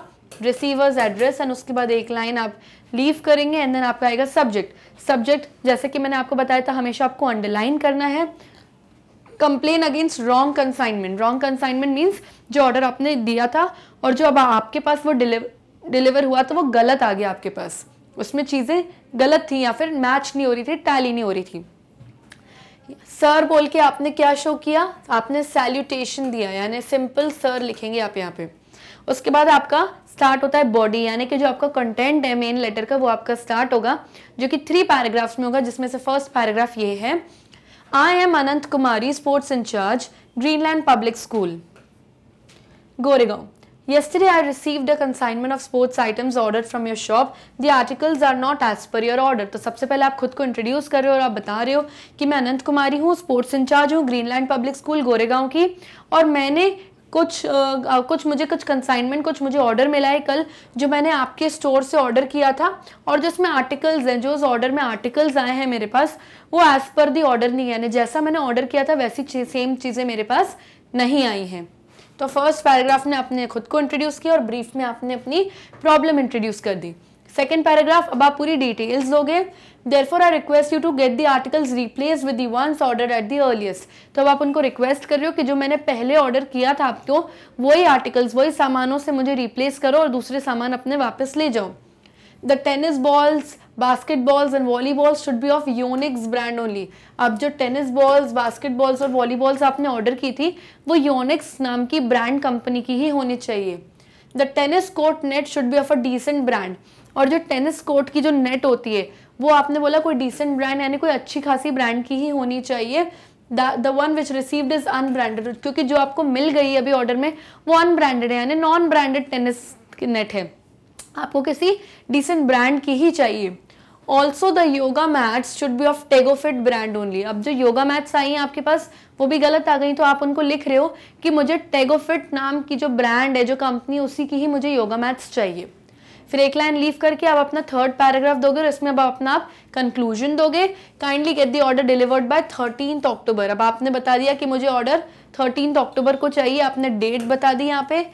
रिसीवर्स एड्रेस एंड उसके बाद एक लाइन आप लीव करेंगे एंड देन आपका आएगा सब्जेक्ट सब्जेक्ट जैसे कि मैंने आपको बताया था हमेशा आपको अंडरलाइन करना है complaint against wrong consignment wrong consignment means जो ऑर्डर आपने दिया था और जो अब आपके पास वो डिलीवर डिलीवर हुआ तो वो गलत आ गया आपके पास उसमें चीज़ें गलत थी या फिर मैच नहीं हो रही थी टैली नहीं हो रही थी सर बोल के आपने क्या शो किया आपने सैल्यूटेशन दिया यानी सिंपल सर लिखेंगे आप यहाँ पे उसके बाद आपका स्टार्ट होता है बॉडी यानी कि जो आपका कंटेंट है मेन लेटर का वो आपका स्टार्ट होगा जो कि थ्री पैराग्राफ्स में होगा जिसमें से फर्स्ट पैराग्राफ ये है I am Anant Kumari sports incharge Greenland public school Goregaon Yesterday I received a consignment of sports items ordered from your shop. The articles are not as per your order. तो सबसे पहले आप खुद को इंट्रोड्यूस कर रहे हो और आप बता रहे हो कि मैं अनंत कुमारी हूँ स्पोर्ट्स इंचार्ज हूँ ग्रीनलैंड पब्लिक स्कूल गोरेगांव की और मैंने कुछ आ, कुछ मुझे कुछ कंसाइनमेंट कुछ मुझे ऑर्डर मिला है कल जो मैंने आपके स्टोर से ऑर्डर किया था और जो आर्टिकल्स हैं जो उस ऑर्डर में आर्टिकल्स आए हैं मेरे पास वो एज़ पर दी ऑर्डर नहीं है यानी जैसा मैंने ऑर्डर किया था वैसी सेम चीज़ें मेरे पास नहीं आई हैं तो फर्स्ट पैराग्राफ ने अपने खुद को इंट्रोड्यूस किया और ब्रीफ में आपने अपनी प्रॉब्लम इंट्रोड्यूस कर दी सेकेंड पैराग्राफ अब आप पूरी डिटेल्स दोगे therefore I request you to get the articles replace with the ones order at the earliest तो अब आप उनको रिक्वेस्ट कर रहे हो कि जो मैंने पहले ऑर्डर किया था आपको वही आर्टिकल्स वही सामानों से मुझे रिप्लेस करो और दूसरे सामान अपने वापस ले जाओ the tennis balls basket balls and volley balls should be of Yonex brand only अब जो टेनिस बॉल्स बास्केट बॉल्स और वॉली बॉल्स आपने ऑर्डर की थी वो योनिक्स नाम की ब्रांड कंपनी की ही होनी चाहिए the tennis court net should be of a decent brand और जो टेनिस कोर्ट की जो नेट होती है वो आपने बोला कोई डिसेंट ब्रांड यानी कोई अच्छी खासी ब्रांड की ही होनी चाहिए the one which received is unbranded क्योंकि जो आपको मिल गई अभी ऑर्डर में वो अनब्रांडेड है यानी नॉन ब्रांडेड टेनिस नेट है आपको किसी डिसेंट ब्रांड की ही चाहिए also the yoga mats should be of Tegofit brand only अब जो योगा मैट्स आई हैं आपके पास वो भी गलत आ गई तो आप उनको लिख रहे हो कि मुझे टेगोफिट नाम की जो ब्रांड है जो कंपनी उसी की ही मुझे योगा मैट्स चाहिए फिर एक लाइन लीव करके आप अपना थर्ड पैराग्राफ दोगे और इसमें अब अपना आप कंक्लूजन दोगे kindly get the order delivered by thirteen October अब आपने बता दिया कि मुझे ऑर्डर थर्टीन अक्टूबर को चाहिए आपने डेट बता दी यहाँ पे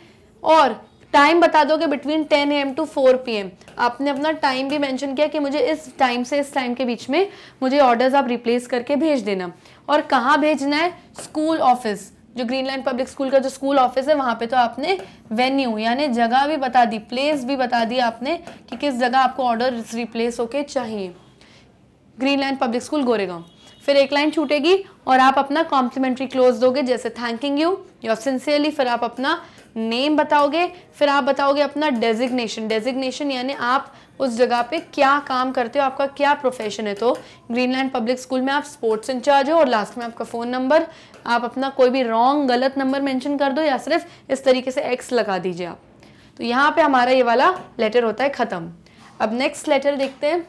और टाइम बता दो कि बिटवीन 10 एम टू 4 पीएम आपने अपना टाइम भी मेंशन किया कि मुझे इस टाइम से इस टाइम के बीच में मुझे ऑर्डर्स आप रिप्लेस करके भेज देना और कहाँ भेजना है स्कूल ऑफिस जो ग्रीन लाइन पब्लिक स्कूल का जो स्कूल ऑफिस है वहाँ पे तो आपने वेन्यू यानी जगह भी बता दी प्लेस भी बता दी आपने कि किस जगह आपको ऑर्डर रिप्लेस होके चाहिए green line public school Goregaon फिर एक लाइन छूटेगी और आप अपना कॉम्प्लीमेंट्री क्लोज दोगे जैसे थैंकिंग यू योर सिंसियरली फिर आप अपना नेम बताओगे फिर आप बताओगे अपना डेजिग्नेशन डेजिग्नेशन यानी आप उस जगह पे क्या काम करते हो आपका क्या प्रोफेशन है तो ग्रीनलैंड पब्लिक स्कूल में आप स्पोर्ट्स इंचार्ज हो और लास्ट में आपका फ़ोन नंबर आप अपना कोई भी रॉन्ग गलत नंबर मेंशन कर दो या सिर्फ इस तरीके से एक्स लगा दीजिए आप तो यहाँ पे हमारा ये वाला लेटर होता है ख़त्म अब नेक्स्ट लेटर देखते हैं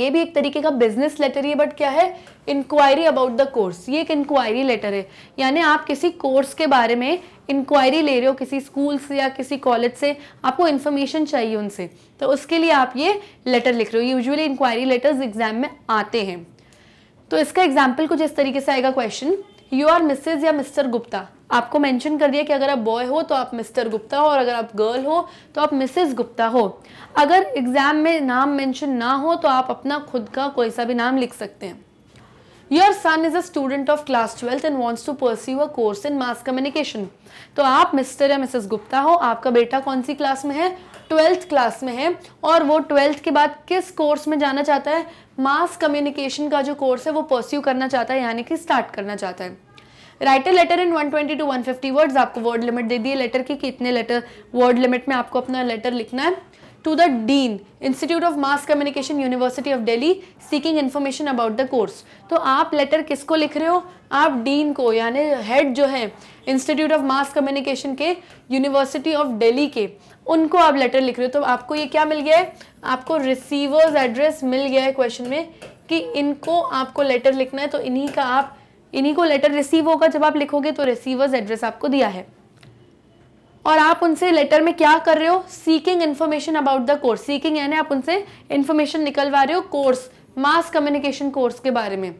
ये भी एक तरीके का बिजनेस लेटर ही बट क्या है इंक्वायरी अबाउट द कोर्स ये एक इंक्वायरी लेटर है यानी आप किसी कोर्स के बारे में इंक्वायरी ले रहे हो किसी स्कूल से या किसी कॉलेज से आपको इन्फॉर्मेशन चाहिए उनसे तो उसके लिए आप ये लेटर लिख रहे हो यूजुअली इंक्वायरी लेटर्स एग्जाम में आते हैं तो इसका एग्जाम्पल कुछ इस तरीके से आएगा क्वेश्चन यू आर मिसेज या मिस्टर गुप्ता आपको मेंशन कर दिया कि अगर आप बॉय हो तो आप मिस्टर गुप्ता हो और अगर आप गर्ल हो तो आप मिसेस गुप्ता हो अगर एग्ज़ाम में नाम मेंशन ना हो तो आप अपना खुद का कोई सा भी नाम लिख सकते हैं your son is a student of class twelfth and wants to pursue a course in mass communication तो आप मिस्टर या मिसेस गुप्ता हो आपका बेटा कौन सी क्लास में है ट्वेल्थ क्लास में है और वो ट्वेल्थ के बाद किस कोर्स में जाना चाहता है मास कम्युनिकेशन का जो कोर्स है वो परस्यू करना चाहता है यानी कि स्टार्ट करना चाहता है write a letter in 120 to 150 words आपको वर्ड लिमिट दे दिए लेटर की कितने लेटर वर्ड लिमिट में आपको अपना लेटर लिखना है to the dean institute of mass communication university of Delhi seeking information about the course तो आप लेटर किसको लिख रहे हो आप डीन को यानी हेड जो है इंस्टीट्यूट ऑफ मास कम्युनिकेशन के यूनिवर्सिटी ऑफ डेली के उनको आप लेटर लिख रहे हो तो आपको ये क्या मिल गया है आपको रिसीवर्स एड्रेस मिल गया है क्वेश्चन में कि इनको आपको लेटर लिखना है तो इन्हीं का आप इन्हीं को लेटर रिसीव होगा जब आप लिखोगे तो रिसीवर्स एड्रेस आपको दिया है और आप उनसे लेटर में क्या कर रहे हो seeking information about the course seeking यानी आप उनसे इन्फॉर्मेशन निकलवा रहे हो कोर्स मास कम्युनिकेशन कोर्स के बारे में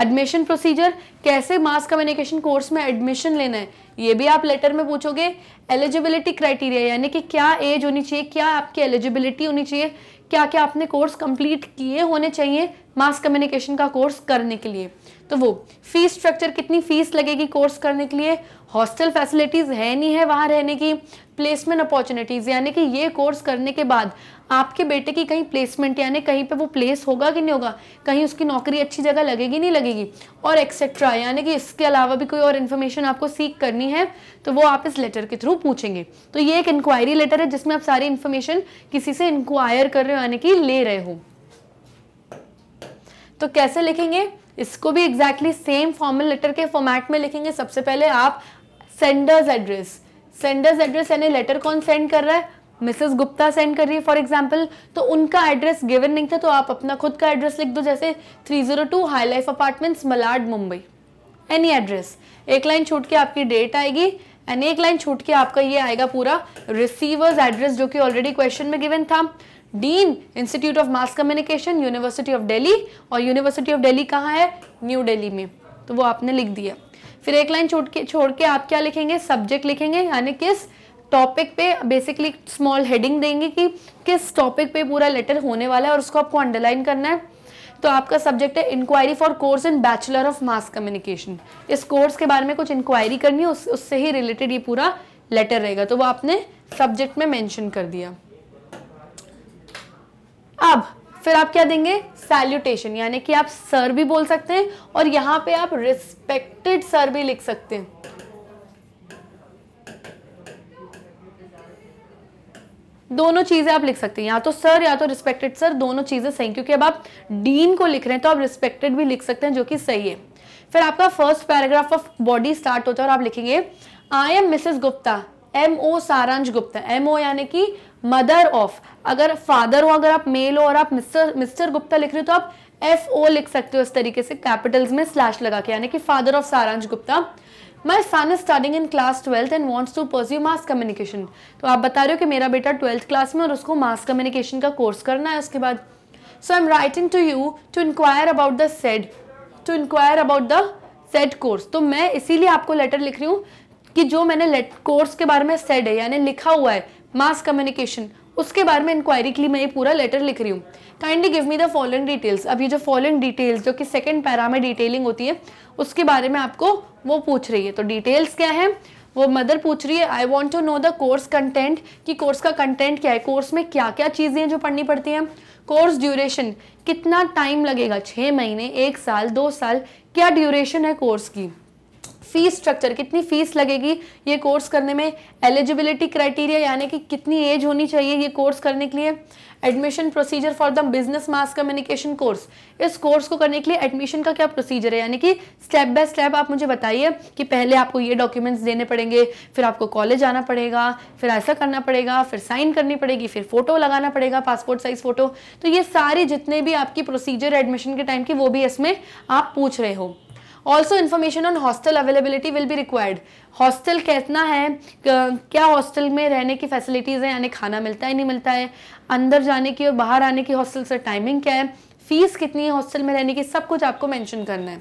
एडमिशन प्रोसीजर कैसे मास कम्युनिकेशन कोर्स में एडमिशन लेना है ये भी आप लेटर में पूछोगे एलिजिबिलिटी क्राइटेरिया यानी कि क्या एज होनी चाहिए क्या आपकी एलिजिबिलिटी होनी चाहिए क्या क्या आपने कोर्स कंप्लीट किए होने चाहिए मास कम्युनिकेशन का कोर्स करने के लिए तो वो फीस स्ट्रक्चर कितनी फीस लगेगी कोर्स करने के लिए हॉस्टल फैसिलिटीज़ है नहीं है वहाँ रहने की प्लेसमेंट अपॉर्चुनिटीज़ यानी कि ये कोर्स करने के बाद आपके बेटे की कहीं प्लेसमेंट यानी कहीं पे वो प्लेस होगा कि नहीं होगा कहीं उसकी नौकरी अच्छी जगह लगेगी नहीं लगेगी और एक्सेट्रा यानी कि इसके अलावा भी कोई और इन्फॉर्मेशन आपको सीख करनी है तो वो आप इस लेटर के थ्रू पूछेंगे तो ये एक इंक्वायरी लेटर है जिसमें आप सारी इन्फॉर्मेशन किसी से इंक्वायर कर रहे हो यानी कि ले रहे हो तो कैसे लिखेंगे इसको भी एग्जैक्टली सेम फॉर्मल लेटर के फॉर्मेट में लिखेंगे सबसे पहले आप सेंडर्स एड्रेस सेंडर्स एड्रेस यानी लेटर कौन सेंड कर रहा है मिसेस गुप्ता सेंड कर रही है फॉर एग्जांपल तो उनका एड्रेस गिवन नहीं था तो आप अपना खुद का एड्रेस लिख दो जैसे 302 zero two high life apartments Malad Mumbai any address एक लाइन छूट के आपकी डेट आएगी एंड एक लाइन छूट के आपका ये आएगा पूरा रिसीवर्स एड्रेस जो कि ऑलरेडी क्वेश्चन में गिवन था dean institute of mass communication university of Delhi और यूनिवर्सिटी ऑफ डेली कहाँ है न्यू डेली में तो वो आपने लिख दिया फिर एक लाइन छोड़ के छोड़ के आप क्या लिखेंगे सब्जेक्ट लिखेंगे यानी किस टॉपिक पे बेसिकली स्मॉल हेडिंग देंगे कि किस टॉपिक पे पूरा लेटर होने वाला है और उसको आपको अंडरलाइन करना है तो आपका सब्जेक्ट है enquiry for course in bachelor of mass communication इस कोर्स के बारे में कुछ इंक्वायरी करनी है उस, उससे ही रिलेटेड ये पूरा लेटर रहेगा तो वो आपने सब्जेक्ट में मैंशन कर दिया अब फिर आप क्या देंगे सैल्यूटेशन यानी कि आप सर भी बोल सकते हैं और यहाँ पे आप रिस्पेक्टेड सर भी लिख सकते हैं दोनों चीज़ें आप लिख सकते हैं या तो सर या तो रिस्पेक्टेड सर दोनों चीज़ें सही क्योंकि अब आप डीन को लिख रहे हैं तो आप रिस्पेक्टेड भी लिख सकते हैं जो कि सही है फिर आपका first paragraph of body start होता है और आप लिखेंगे I am Mrs Gupta M O Saransh Gupta M ओ यानी कि मदर ऑफ अगर फादर हो अगर आप मेल हो और आप मिस्टर मिस्टर गुप्ता लिख रहे हो तो आप एफ ओ लिख सकते हो इस तरीके से कैपिटल्स में स्लैश लगा के यानी कि फादर ऑफ सारांश Gupta My son is studying in class 12th and wants to pursue mass communication. तो आप बता रहे हो कि मेरा बेटा 12th क्लास में और उसको मास कम्युनिकेशन का कोर्स करना है उसके बाद so I am writing to you to enquire about the said to enquire about the said course तो मैं इसीलिए आपको लेटर लिख रही हूँ कि जो मैंने कोर्स के बारे में सेड है यानी लिखा हुआ है मास कम्युनिकेशन उसके बारे में इंक्वायरी के लिए मैं ये पूरा लेटर लिख रही हूँ kindly give me the following details अब ये जो फॉलोइंग डिटेल्स जो कि सेकंड पैरा में डिटेलिंग होती है उसके बारे में आपको वो पूछ रही है तो डिटेल्स क्या है वो मदर पूछ रही है I want to know the course content कि कोर्स का कंटेंट क्या है कोर्स में क्या क्या चीज़ें हैं जो पढ़नी पड़ती हैं कोर्स ड्यूरेशन कितना टाइम लगेगा छः महीने एक साल दो साल क्या ड्यूरेशन है कोर्स की फीस स्ट्रक्चर कितनी फीस लगेगी ये कोर्स करने में एलिजिबिलिटी क्राइटेरिया यानी कि कितनी एज होनी चाहिए ये कोर्स करने के लिए admission procedure for the business mass communication course इस कोर्स को करने के लिए एडमिशन का क्या प्रोसीजर है यानी कि स्टेप बाय स्टेप आप मुझे बताइए कि पहले आपको ये डॉक्यूमेंट्स देने पड़ेंगे फिर आपको कॉलेज आना पड़ेगा फिर ऐसा करना पड़ेगा फिर साइन करनी पड़ेगी फिर फोटो लगाना पड़ेगा पासपोर्ट साइज फोटो तो ये सारे जितने भी आपकी प्रोसीजर एडमिशन के टाइम की वो भी इसमें आप पूछ रहे हो also information on hostel availability will भी रिक्वायर्ड हॉस्टल कितना है क्या हॉस्टल में रहने की फैसिलिटीज़ हैं यानी खाना मिलता है नहीं मिलता है अंदर जाने की और बाहर आने की हॉस्टल से टाइमिंग क्या है फीस कितनी है हॉस्टल में रहने की सब कुछ आपको मैंशन करना है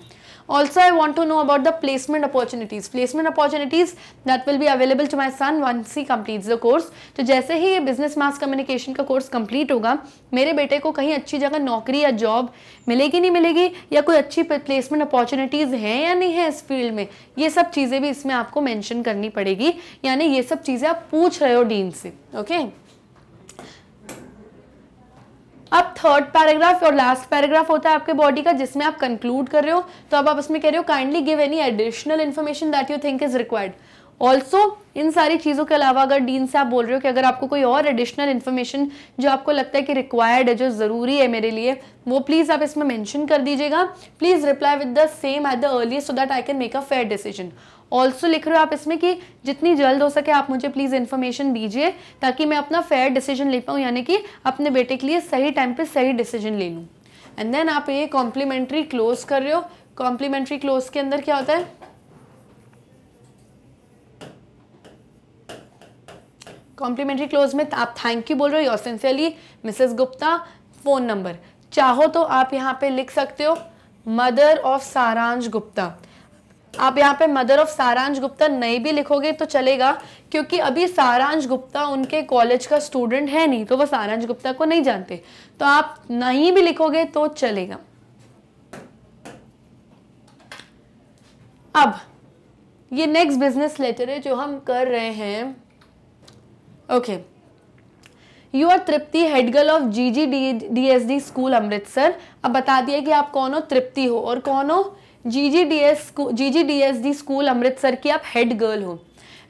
also i want to know about the placement opportunities placement opportunities that will be available to my son once he completes the course to jaise hi ye business mass communication ka course complete hoga mere bete ko कहीं achhi jagah naukri ya job milegi nahi milegi ya koi achhi placement opportunities hai ya nahi hai is field mein ye sab cheeze bhi isme aapko mention karni padegi yani ye sab cheeze aap pooch rahe ho dean se okay? अब थर्ड पैराग्राफ और लास्ट पैराग्राफ होता है आपके बॉडी का जिसमें आप कंक्लूड कर रहे हो तो अब आप उसमें कह रहे हो kindly give any additional information that you think is required also इन सारी चीज़ों के अलावा अगर डीन से आप बोल रहे हो कि अगर आपको कोई और एडिशनल इन्फॉर्मेशन जो आपको लगता है कि रिक्वायर्ड है जो ज़रूरी है मेरे लिए वो प्लीज़ आप इसमें मेंशन कर दीजिएगा please reply with the same at the earliest so that I can make a fair decision also लिख रहे हो आप इसमें कि जितनी जल्द हो सके आप मुझे प्लीज़ इन्फॉर्मेशन दीजिए ताकि मैं अपना फेयर डिसीजन ले पाऊँ यानी कि अपने बेटे के लिए सही टाइम पर सही डिसीजन ले लूँ एंड देन आप ये कॉम्प्लीमेंट्री क्लोज कर रहे हो कॉम्प्लीमेंट्री क्लोज के अंदर क्या होता है कॉम्प्लीमेंट्री क्लोज में आप थैंक यू बोल रहे हो your sincerely Mrs Gupta phone number चाहो तो आप यहाँ पे लिख सकते हो मदर ऑफ सारांश गुप्ता आप यहाँ पे मदर ऑफ सारांश गुप्ता नहीं भी लिखोगे तो चलेगा क्योंकि अभी सारांश गुप्ता उनके कॉलेज का स्टूडेंट है नहीं तो वो सारांश गुप्ता को नहीं जानते तो आप नहीं भी लिखोगे तो चलेगा अब ये नेक्स्ट बिजनेस लेटर है जो हम कर रहे हैं okay you are Tripti head girl of G G D D S D school Amritsar अब बता दिया कि आप कौन हो तृप्ति हो और कौन हो G G D S G G D school Amritsar की आप हेड गर्ल हो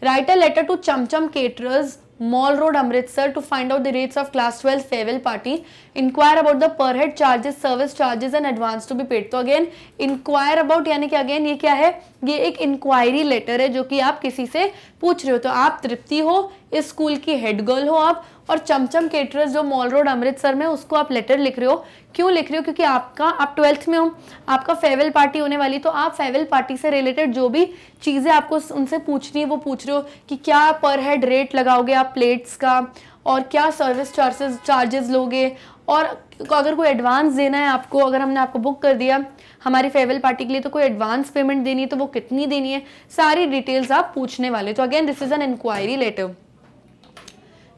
write a letter to Chamcham caterers mall road Amritsar to find out the rates of class twelfth farewell party enquire about the per head charges service charges and advance to be paid तो अगेन इंक्वायर अबाउट यानी कि अगेन ये क्या है ये एक इंक्वायरी लेटर है जो कि आप किसी से पूछ रहे हो तो आप तृप्ति हो इस स्कूल की हेड गर्ल हो आप और चमचम केटरस जो मॉल रोड अमृतसर में उसको आप लेटर लिख रहे हो क्यों लिख रहे हो क्योंकि आपका आप ट्वेल्थ में हो आपका फेवेल पार्टी होने वाली तो आप फेवेल पार्टी से रिलेटेड जो भी चीज़ें आपको उनसे पूछनी है वो पूछ रहे हो कि क्या पर हेड रेट लगाओगे आप प्लेट्स का और क्या सर्विस चार्जेस चार्जेस लोगे और अगर कोई एडवांस देना है आपको अगर हमने आपको बुक कर दिया हमारी फेयरवेल पार्टी के लिए तो कोई एडवांस पेमेंट देनी है तो वो कितनी देनी है सारी डिटेल्स आप पूछने वाले तो again this is an enquiry letter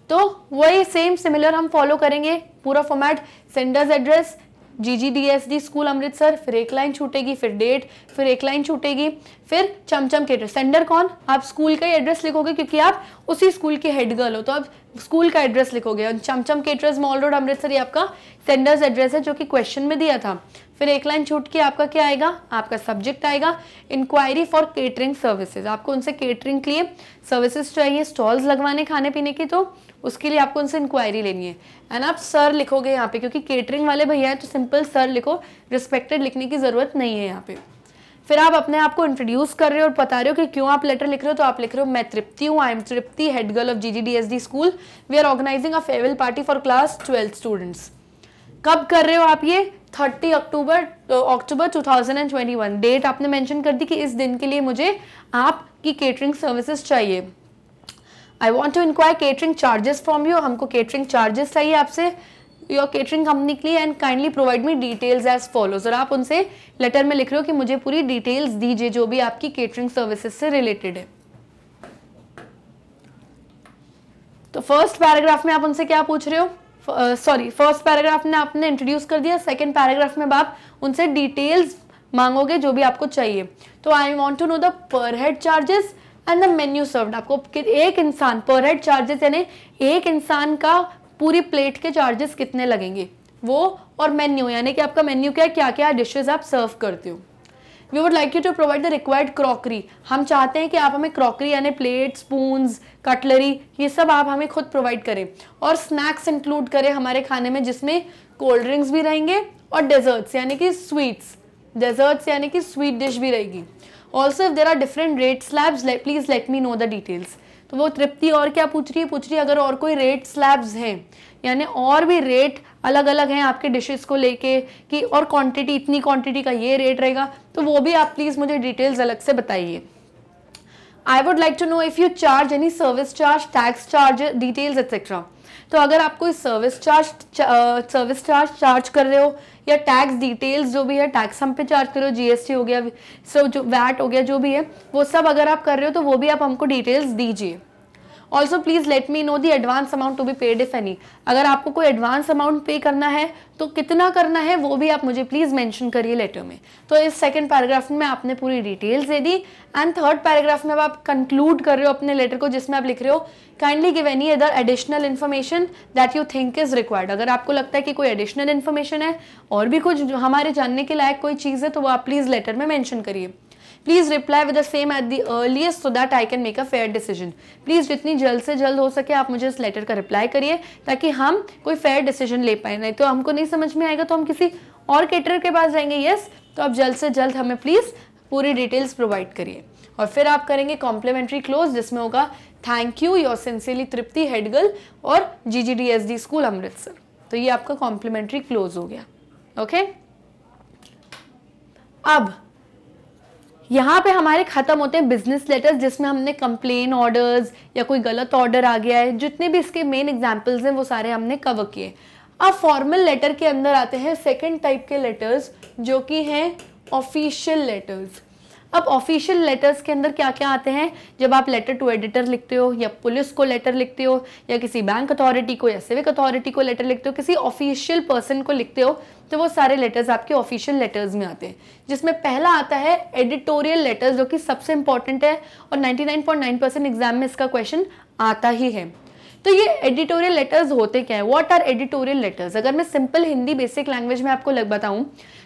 तो वही सेम सिमिलर हम फॉलो करेंगे पूरा format sender's address G G D S D school Amritsar फिर एक लाइन छूटेगी फिर डेट फिर एक लाइन छूटेगी फिर चमचम के एड्रेस सेंडर कौन आप स्कूल का ही एड्रेस लिखोगे क्योंकि आप उसी स्कूल के हेड गर्ल हो तो अब स्कूल का एड्रेस लिखोगे और Chamcham caterers mall road Amritsar ये आपका सेंडर्स एड्रेस है जो कि क्वेश्चन में दिया था फिर एक लाइन छूट के आपका क्या आएगा आपका सब्जेक्ट आएगा इंक्वायरी फॉर केटरिंग सर्विसेज आपको उनसे केटरिंग के लिए सर्विसेज चाहिए स्टॉल्स लगवाने खाने पीने की तो उसके लिए आपको उनसे इंक्वायरी लेनी है एंड आप सर लिखोगे यहाँ पे क्योंकि केटरिंग वाले भैया हैं तो सिंपल सर लिखो रिस्पेक्टेड लिखने की ज़रूरत नहीं है यहाँ पे फिर आप अपने आप को इंट्रोड्यूस कर रहे हो और बता रहे हो कि क्यों आप लेटर लिख रहे हो तो आप लिख रहे हो मैं तृप्ति हूँ I am Tripti head girl of G G D S D school we are organising a farewell party for class twelfth students कब कर रहे हो आप ये 30 अक्टूबर अक्टूबर 2021 डेट आपने मेंशन कर दी कि इस दिन के लिए मुझे आपकी केटरिंग सर्विसेज चाहिए I want to enquire catering charges from you हमको केटरिंग चार्जेस चाहिए आपसे टू योर केटरिंग कंपनी के लिए and kindly provide me details as follows और आप उनसे लेटर में लिख रहे हो कि मुझे पूरी डिटेल्स दीजिए जो भी आपकी केटरिंग सर्विसेज से रिलेटेड है तो फर्स्ट पैराग्राफ में आप उनसे क्या पूछ रहे हो सॉरी फर्स्ट पैराग्राफ में आपने इंट्रोड्यूस कर दिया सेकेंड पैराग्राफ में आप उनसे डिटेल्स मांगोगे जो भी आपको चाहिए तो I want to know the per head charges and the menu serve आपको एक इंसान पर हेड चार्जेस यानी एक इंसान का पूरी प्लेट के चार्जेस कितने लगेंगे वो और मेन्यू यानी कि आपका मेन्यू क्या है क्या क्या डिशेज आप सर्व करते हो we would like you to provide the required crockery हम चाहते हैं कि आप हमें क्रॉकरी यानी प्लेट स्पून्स कटलरी ये सब आप हमें खुद प्रोवाइड करें और स्नैक्स इंक्लूड करें हमारे खाने में जिसमें कोल्ड ड्रिंक्स भी रहेंगे और डेजर्ट्स यानी कि स्वीट्स डेजर्ट्स यानी कि स्वीट डिश भी रहेगी also if there are different rate slabs please let me know the details तो वो तृप्ति और क्या पूछ रही है पूछ रही है अगर और कोई रेट स्लैब्स हैं यानी और भी रेट अलग अलग हैं आपके डिशेस को लेके कि और क्वांटिटी इतनी क्वांटिटी का ये रेट रहेगा तो वो भी आप प्लीज़ मुझे डिटेल्स अलग से बताइए I would like to know if you charge any service charge tax charge details etcetera तो अगर आपको service charge service charge charge कर रहे हो या टैक्स डिटेल्स जो भी है टैक्स हम पे चार्ज कर रहे हो जीएसटी हो गया सो जो वैट हो गया जो भी है वो सब अगर आप कर रहे हो तो वो भी आप हमको डिटेल्स दीजिए also please let me know the advance amount to be paid if any अगर आपको कोई एडवांस अमाउंट पे करना है तो कितना करना है वो भी आप मुझे प्लीज़ मैंशन करिए लेटर में तो इस सेकेंड पैराग्राफ में आपने पूरी डिटेल्स दे दी एंड थर्ड पैराग्राफ में अब आप कंक्लूड कर रहे हो अपने लेटर को जिसमें आप लिख रहे हो kindly give any other additional information that you think is required अगर आपको लगता है कि कोई एडिशनल इन्फॉर्मेशन है और भी कुछ हमारे जानने के लायक कोई चीज़ है तो वो आप प्लीज़ लेटर में मैंशन करिए please reply with the same at the earliest so that I can make a fair decision please जितनी जल्द से जल्द हो सके आप मुझे इस लेटर का रिप्लाई करिए ताकि हम कोई फेयर डिसीजन ले पाए नहीं तो हमको नहीं समझ में आएगा तो हम किसी और केटर के पास जाएंगे येस yes? तो आप जल्द से जल्द हमें प्लीज़ पूरी डिटेल्स प्रोवाइड करिए और फिर आप करेंगे कॉम्प्लीमेंट्री क्लोज जिसमें होगा thank you your sincerely Tripti head girl और G G D D S school Amritsar तो ये आपका कॉम्प्लीमेंट्री क्लोज हो गया ओके okay? अब यहाँ पे हमारे ख़त्म होते हैं बिजनेस लेटर्स जिसमें हमने कंप्लेन ऑर्डर्स या कोई गलत ऑर्डर आ गया है जितने भी इसके मेन एग्जाम्पल्स हैं वो सारे हमने कवर किए अब फॉर्मल लेटर के अंदर आते हैं सेकेंड टाइप के लेटर्स जो कि हैं ऑफिशियल लेटर्स अब ऑफिशियल लेटर्स के अंदर क्या क्या आते हैं जब आप लेटर टू एडिटर लिखते हो या पुलिस को लेटर लिखते हो या किसी बैंक अथॉरिटी को या सिविक अथॉरिटी को लेटर लिखते हो किसी ऑफिशियल पर्सन को लिखते हो तो वो सारे लेटर्स आपके ऑफिशियल लेटर्स में आते हैं जिसमें पहला आता है एडिटोरियल लेटर्स जो कि सबसे इंपॉर्टेंट है और 99.9 परसेंट एग्जाम में इसका क्वेश्चन आता ही है तो ये एडिटोरियल लेटर्स होते क्या है वॉट आर एडिटोरियल लेटर्स अगर मैं सिंपल हिंदी बेसिक लैंग्वेज में आपको लग बताऊं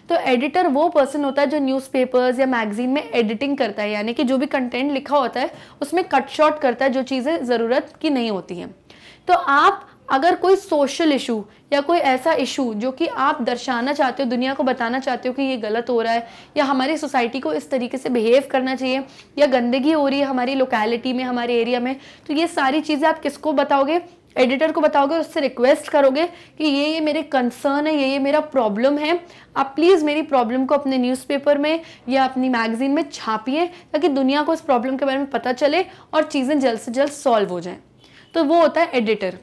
तो एडिटर वो पर्सन होता है जो न्यूज़पेपर्स या मैगजीन में एडिटिंग करता है यानी कि जो भी कंटेंट लिखा होता है उसमें कट शॉर्ट करता है जो चीज़ें ज़रूरत की नहीं होती हैं तो आप अगर कोई सोशल इशू या कोई ऐसा इशू जो कि आप दर्शाना चाहते हो दुनिया को बताना चाहते हो कि ये गलत हो रहा है या हमारी सोसाइटी को इस तरीके से बिहेव करना चाहिए या गंदगी हो रही है हमारी लोकेलिटी में हमारे एरिया में तो ये सारी चीज़ें आप किसको बताओगे एडिटर को बताओगे और उससे रिक्वेस्ट करोगे कि ये ये मेरे कंसर्न है ये ये मेरा प्रॉब्लम है आप प्लीज़ मेरी प्रॉब्लम को अपने न्यूज़पेपर में या अपनी मैगजीन में छापिए ताकि दुनिया को इस प्रॉब्लम के बारे में पता चले और चीज़ें जल्द से जल्द सॉल्व हो जाएँ तो वो होता है एडिटर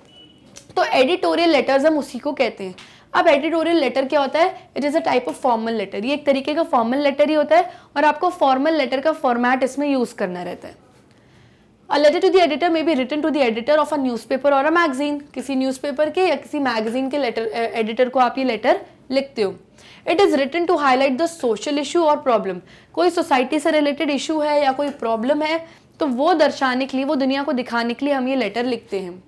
तो एडिटोरियल लेटर्स हम उसी को कहते हैं अब एडिटोरियल लेटर क्या होता है it is a type of formal letter ये एक तरीके का फॉर्मल लेटर ही होता है और आपको फॉर्मल लेटर का फॉर्मेट इसमें यूज़ करना रहता है a letter to the editor may be written to the editor of a newspaper और अ मैगजीन किसी न्यूज़पेपर के या किसी मैगजीन के लेटर एडिटर को आप ये लेटर लिखते हो it is written to highlight the social issue और प्रॉब्लम कोई सोसाइटी से रिलेटेड इशू है या कोई प्रॉब्लम है तो वो दर्शाने के लिए वो दुनिया को दिखाने के लिए हम ये लेटर लिखते हैं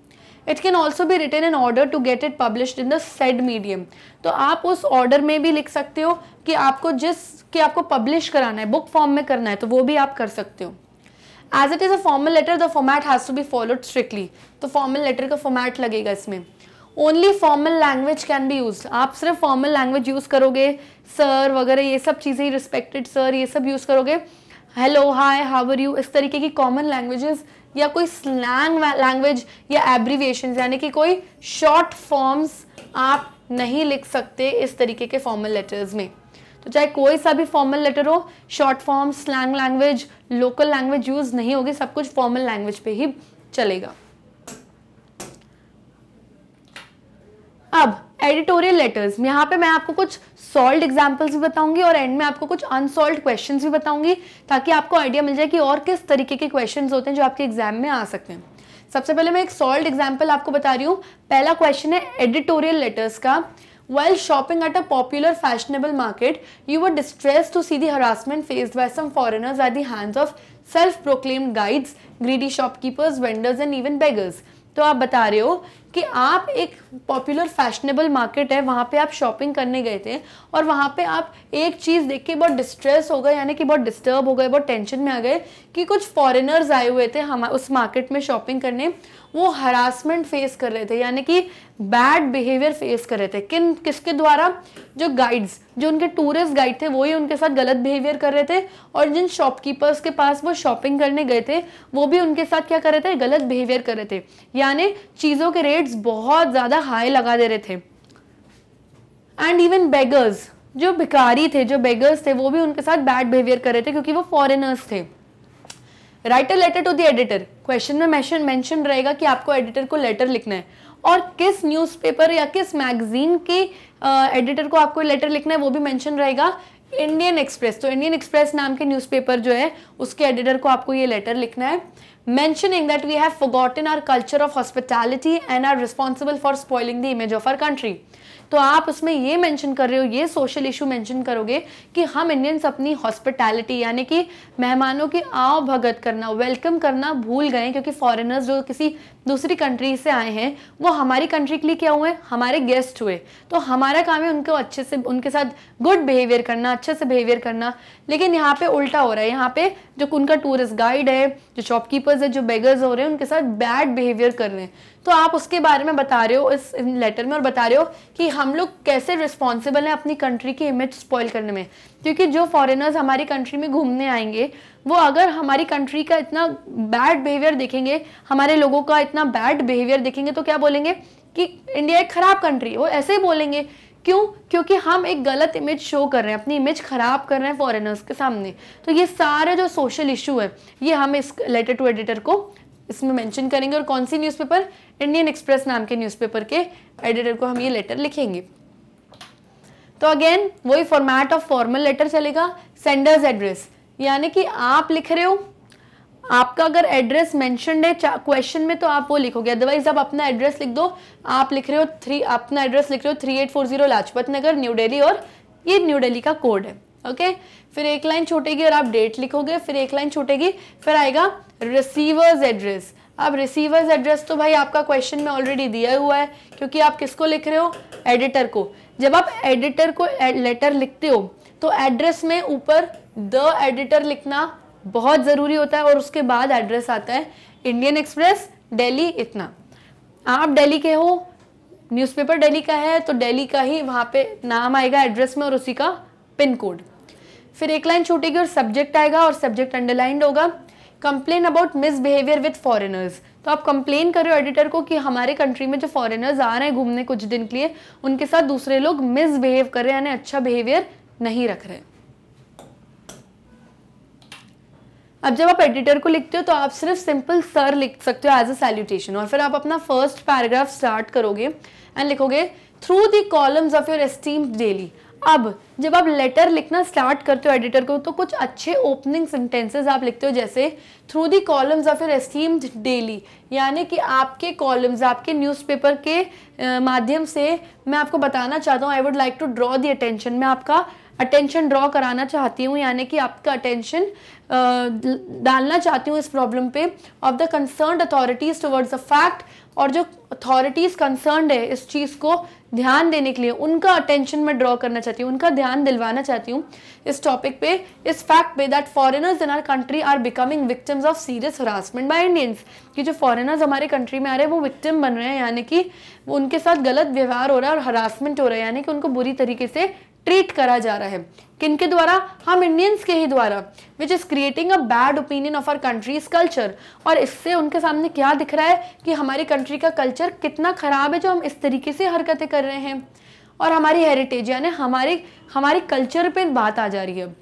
इट कैन ऑल्सो भी written in order to get it publish in the said medium तो आप उस ऑर्डर में भी लिख सकते हो कि आपको जिस कि आपको पब्लिश कराना है बुक फॉर्म में करना है तो वो भी आप कर सकते हो as it is a formal letter the format has to be followed strictly तो फॉर्मल लेटर का फॉर्मैट लगेगा इसमें only formal language can be use आप सिर्फ फॉर्मल लैंग्वेज यूज़ करोगे सर वगैरह ये सब चीज़ें रिस्पेक्टेड सर ये सब यूज़ करोगे हेलो हाय हावर यू इस तरीके की कॉमन लैंग्वेजेज़ या कोई स्लैंग लैंग्वेज या एब्रीविएशन यानी कि कोई शॉर्ट फॉर्म्स आप नहीं लिख सकते इस तरीके के फॉर्मल लेटर्स में तो चाहे कोई सा भी फॉर्मल लेटर हो short form slang language local language use नहीं होगी सब कुछ फॉर्मल लैंग्वेज पे ही चलेगा अब एडिटोरियल लेटर्स यहाँ पे मैं आपको कुछ सॉल्व एग्जाम्पल्स भी बताऊंगी और एंड में आपको कुछ अनसोल्ड क्वेश्चन भी बताऊंगी ताकि आपको आइडिया मिल जाए कि और किस तरीके के क्वेश्चन होते हैं जो आपके एग्जाम में आ सकते हैं सबसे पहले मैं एक सॉल्व एग्जाम्पल आपको बता रही हूँ पहला क्वेश्चन है एडिटोरियल लेटर्स का well shopping at a popular fashionable market you were distress to see the harassment faced by some foreigners at hands of self proclaimed guides greedy shopkeepers vendors and even beggars तो आप बता रहे हो कि आप एक पॉपुलर फैशनेबल मार्केट है वहाँ पे आप शॉपिंग करने गए थे और वहाँ पे आप एक चीज़ देख के बहुत डिस्ट्रेस हो गए यानी कि बहुत डिस्टर्ब हो गए बहुत टेंशन में आ गए कि कुछ फॉरेनर्स आए हुए थे हम उस मार्केट में शॉपिंग करने वो हरासमेंट फेस कर रहे थे यानी कि बैड बिहेवियर फेस कर रहे थे किन किसके द्वारा जो गाइड्स जो उनके टूरिस्ट गाइड थे वही उनके साथ गलत बिहेवियर कर रहे थे और जिन शॉपकीपर्स के पास वो शॉपिंग करने गए थे वो भी उनके साथ क्या कर रहे थे गलत बिहेवियर कर रहे थे यानी चीज़ों के रेट्स बहुत ज़्यादा हाई लगा दे रहे थे एंड इवन बेगर्स जो भिकारी थे जो बेगर्स थे वो भी उनके साथ बैड बिहेवियर कर रहे थे क्योंकि वो फॉरेनर्स थे write a letter to the editor question में मेंशन रहेगा कि आपको एडिटर को लेटर लिखना है और किस न्यूज़पेपर या किस मैगजीन के एडिटर uh, को आपको लेटर लिखना है वो भी मैंशन रहेगा इंडियन एक्सप्रेस तो इंडियन एक्सप्रेस नाम के न्यूज़पेपर जो है उसके एडिटर को आपको ये लेटर लिखना है mentioning that we have forgotten our culture of hospitality and are responsible for spoiling the image of our country तो आप उसमें ये मेंशन कर रहे हो ये सोशल इशू मेंशन करोगे कि हम इंडियंस अपनी हॉस्पिटैलिटी यानी कि मेहमानों की आओ भगत करना वेलकम करना भूल गए क्योंकि फॉरेनर्स जो किसी दूसरी कंट्री से आए हैं वो हमारी कंट्री के लिए क्या हुए हमारे गेस्ट हुए तो हमारा काम है उनको अच्छे से उनके साथ गुड बिहेवियर करना अच्छे से बिहेवियर करना लेकिन यहाँ पे उल्टा हो रहा है यहाँ पे जो उनका टूरिस्ट गाइड है जो शॉपकीपर्स है जो बेगर्स हो रहे हैं उनके साथ बैड बिहेवियर कर रहे हैं तो आप उसके बारे में बता रहे हो इस लेटर में और बता रहे हो कि हम लोग कैसे रिस्पॉन्सिबल हैं अपनी कंट्री की इमेज स्पॉइल करने में क्योंकि जो फॉरेनर्स हमारी कंट्री में घूमने आएंगे वो अगर हमारी कंट्री का इतना बैड बिहेवियर देखेंगे हमारे लोगों का इतना बैड बिहेवियर देखेंगे तो क्या बोलेंगे कि इंडिया एक ख़राब कंट्री है वो ऐसे ही बोलेंगे क्यों क्योंकि हम एक गलत इमेज शो कर रहे हैं अपनी इमेज ख़राब कर रहे हैं फॉरेनर्स के सामने तो ये सारे जो सोशल इशू है ये हम इस लेटर टू एडिटर को इसमें मेंशन करेंगे और कौन सी न्यूज़पेपर इंडियन एक्सप्रेस नाम के न्यूज़पेपर के एडिटर को हम ये लेटर लिखेंगे तो अगेन वही फॉर्मेट ऑफ फॉर्मल लेटर चलेगा सेंडर्स एड्रेस यानी कि आप लिख रहे हो आपका अगर एड्रेस मैंशनड है क्वेश्चन में तो आप वो लिखोगे अदरवाइज आप अपना एड्रेस लिख दो आप लिख रहे हो थ्री अपना एड्रेस लिख रहे हो three eight four zero Lajpat Nagar new Delhi और ये न्यू डेली का कोड है ओके okay? फिर एक लाइन छूटेगी और आप डेट लिखोगे फिर एक लाइन छूटेगी फिर आएगा रिसीवर्स एड्रेस अब रिसीवर्स एड्रेस तो भाई आपका क्वेश्चन में ऑलरेडी दिया हुआ है क्योंकि आप किसको लिख रहे हो एडिटर को जब आप एडिटर को लेटर लिखते हो तो एड्रेस में ऊपर द एडिटर लिखना बहुत ज़रूरी होता है और उसके बाद एड्रेस आता है इंडियन एक्सप्रेस दिल्ली इतना हाँ, आप दिल्ली के हो न्यूज़पेपर दिल्ली का है तो दिल्ली का ही वहाँ पे नाम आएगा एड्रेस में और उसी का पिन कोड फिर एक लाइन छूटेगी और सब्जेक्ट आएगा और सब्जेक्ट अंडरलाइंड होगा complain about misbehaviour with foreigners तो आप कंप्लेन करो एडिटर को कि हमारे कंट्री में जो फॉरेनर्स आ रहे हैं घूमने कुछ दिन के लिए उनके साथ दूसरे लोग मिसबिहेव कर रहे हैं यानी अच्छा बिहेवियर नहीं रख रहे हैं अब जब आप एडिटर को लिखते हो तो आप सिर्फ सिंपल सर लिख सकते हो एज अ सैल्यूटेशन और फिर आप अपना फर्स्ट पैराग्राफ स्टार्ट करोगे एंड लिखोगे through the columns of your esteem daily अब जब आप लेटर लिखना स्टार्ट करते हो एडिटर को तो कुछ अच्छे ओपनिंग सेंटेंसेस आप लिखते हो जैसे through the columns of your esteemed daily यानी कि आपके कॉलम्स आपके न्यूज़पेपर के माध्यम से मैं आपको बताना चाहता हूँ I would like to draw the attention मैं आपका अटेंशन ड्रॉ कराना चाहती हूँ यानी कि आपका अटेंशन डालना चाहती हूँ इस प्रॉब्लम पे of the concern authorities towards the fact और जो अथॉरिटीज़ कंसर्न है इस चीज़ को ध्यान देने के लिए उनका अटेंशन मैं ड्रॉ करना चाहती हूँ उनका ध्यान दिलवाना चाहती हूँ इस टॉपिक पे इस फैक्ट पे that foreigners in our country are becoming victims of serious harassment by Indians कि जो फॉरेनर्स हमारे कंट्री में आ रहे हैं वो विक्टिम बन रहे हैं यानी कि उनके साथ गलत व्यवहार हो रहा है और हरासमेंट हो रहा है यानी कि उनको बुरी तरीके से ट्रीट करा जा रहा है किन के द्वारा हम इंडियंस के ही द्वारा which is creating a bad opinion of our country's culture और इससे उनके सामने क्या दिख रहा है कि हमारी कंट्री का कल्चर कितना ख़राब है जो हम इस तरीके से हरकतें कर रहे हैं और हमारी हेरिटेज यानी हमारे हमारे कल्चर पे बात आ जा रही है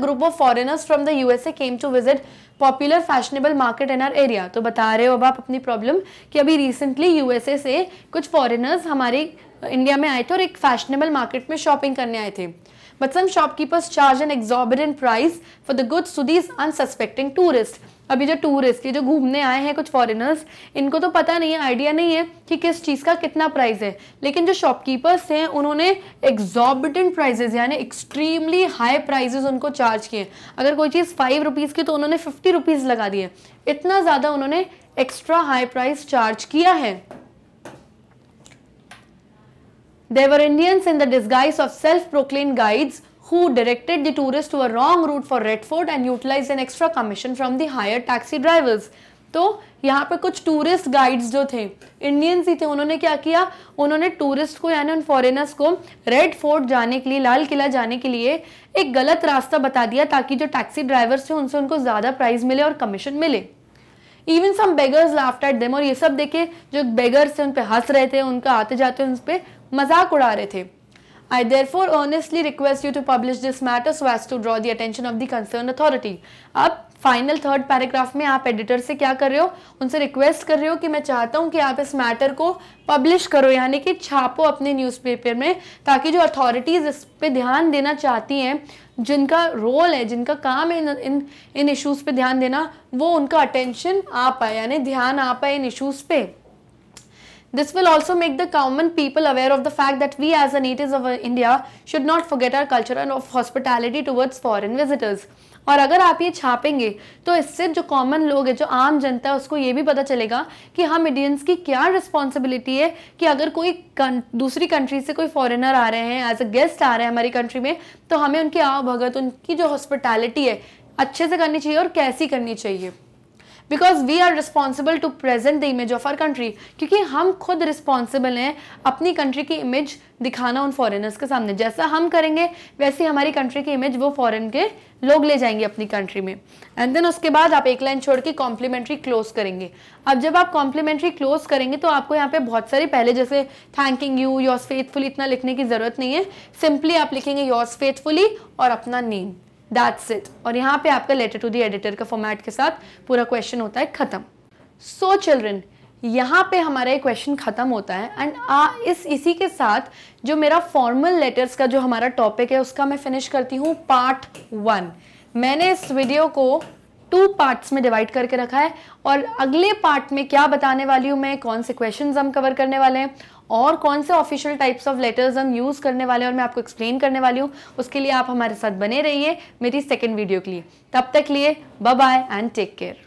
group of group from the U S A came to visit popular fashionable market in our area तो बता रहे हो अब आप अपनी प्रॉब्लम कि अभी एस ए से कुछ foreigners हमारे इंडिया में आए थे और एक फैशनेबल मार्केट में शॉपिंग करने आए थे but some shopkeepers charge an exorbitant price for the good to these unsuspecting tourist अभी जो टूरिस्ट ये जो घूमने आए हैं कुछ फॉरेनर्स इनको तो पता नहीं है आइडिया नहीं है कि किस चीज़ का कितना प्राइस है लेकिन जो शॉपकीपर्स हैं उन्होंने एग्जॉर्बिटेंट प्राइजेज यानी एक्सट्रीमली हाई प्राइजेज उनको चार्ज किए अगर कोई चीज़ फाइव रुपीज़ की तो उन्होंने फिफ्टी रुपीज़ लगा दिए इतना ज़्यादा उन्होंने एक्स्ट्रा हाई प्राइस चार्ज किया है There were Indians in the disguise of self-proclaimed guides who directed the tourists to a wrong route for Red Fort and utilized an extra commission from the hired taxi drivers. तो यहाँ पे कुछ टूरिस्ट गाइड्स जो थे इंडियंस ही थे उन्होंने क्या किया उन्होंने टूरिस्ट को यानी उन फॉरेनर्स को रेड फोर्ट जाने के लिए लाल किला जाने के लिए एक गलत रास्ता बता दिया ताकि जो टैक्सी ड्राइवर्स थे उनसे उनको ज़्यादा प्राइस मिले और कमीशन मिले even some beggars laughed at them और ये सब देखे जो बेगर्स थे उन पर हंस रहे थे उनका आते जाते उन पर मजाक उड़ा रहे थे I therefore request request you to publish this so as to draw the attention of the concern authority अब फाइनल थर्ड पैराग्राफ में आप एडिटर से क्या कर रहे हो उनसे रिक्वेस्ट कर रहे हो कि मैं चाहता हूँ कि आप इस मैटर को पब्लिश करो यानी कि छापो अपने न्यूज़पेपर में ताकि जो अथॉरिटीज़ इस पर ध्यान देना चाहती हैं जिनका रोल है जिनका काम है इन इन इन इश्यूज़ पे ध्यान देना वो उनका अटेंशन आ पाए यानी ध्यान आ पाए इन इशूज़ पे This will also make the common people aware of the fact that we as a natives of uh, India should not forget our culture and of hospitality towards foreign visitors. और अगर आप ये छापेंगे तो इससे जो कॉमन लोग है जो आम जनता है उसको ये भी पता चलेगा कि हम इंडियंस की क्या रिस्पॉन्सिबिलिटी है कि अगर कोई दूसरी कंट्री से कोई फॉरेनर आ रहे हैं एज अ गेस्ट आ रहे हैं हमारी कंट्री में तो हमें उनकी आवभगत उनकी जो हॉस्पिटैलिटी है अच्छे से करनी चाहिए और कैसी करनी चाहिए because we are responsible to present the image of our country क्योंकि हम खुद रिस्पॉन्सिबल हैं अपनी कंट्री की इमेज दिखाना उन फॉरेनर्स के सामने जैसा हम करेंगे वैसे हमारी कंट्री की इमेज वो फॉरेन के लोग ले जाएंगे अपनी कंट्री में एंड देन उसके बाद आप एक लाइन छोड़ के कॉम्प्लीमेंट्री क्लोज करेंगे अब जब आप कॉम्प्लीमेंट्री क्लोज करेंगे तो आपको यहाँ पे बहुत सारे पहले जैसे थैंकिंग यू योर्स फेथफुली इतना लिखने की ज़रूरत नहीं है सिंपली आप लिखेंगे योर्स फेथफुली और अपना नेम दैट्स इट और यहाँ पे आपका लेटर टू द एडिटर का फॉर्मेट के साथ पूरा क्वेश्चन होता है ख़त्म सो so, चिल्ड्रन यहाँ पे हमारा ये क्वेश्चन ख़त्म होता है एंड इस इसी के साथ जो मेरा फॉर्मल लेटर्स का जो हमारा टॉपिक है उसका मैं फिनिश करती हूँ पार्ट वन मैंने इस वीडियो को टू पार्ट्स में डिवाइड करके रखा है और अगले पार्ट में क्या बताने वाली हूँ मैं कौन से क्वेश्चंस हम कवर करने वाले हैं और कौन से ऑफिशियल टाइप्स ऑफ लेटर्स हम यूज़ करने वाले हैं और मैं आपको एक्सप्लेन करने वाली हूँ उसके लिए आप हमारे साथ बने रहिए मेरी सेकेंड वीडियो के लिए तब तक लिए बाय एंड टेक केयर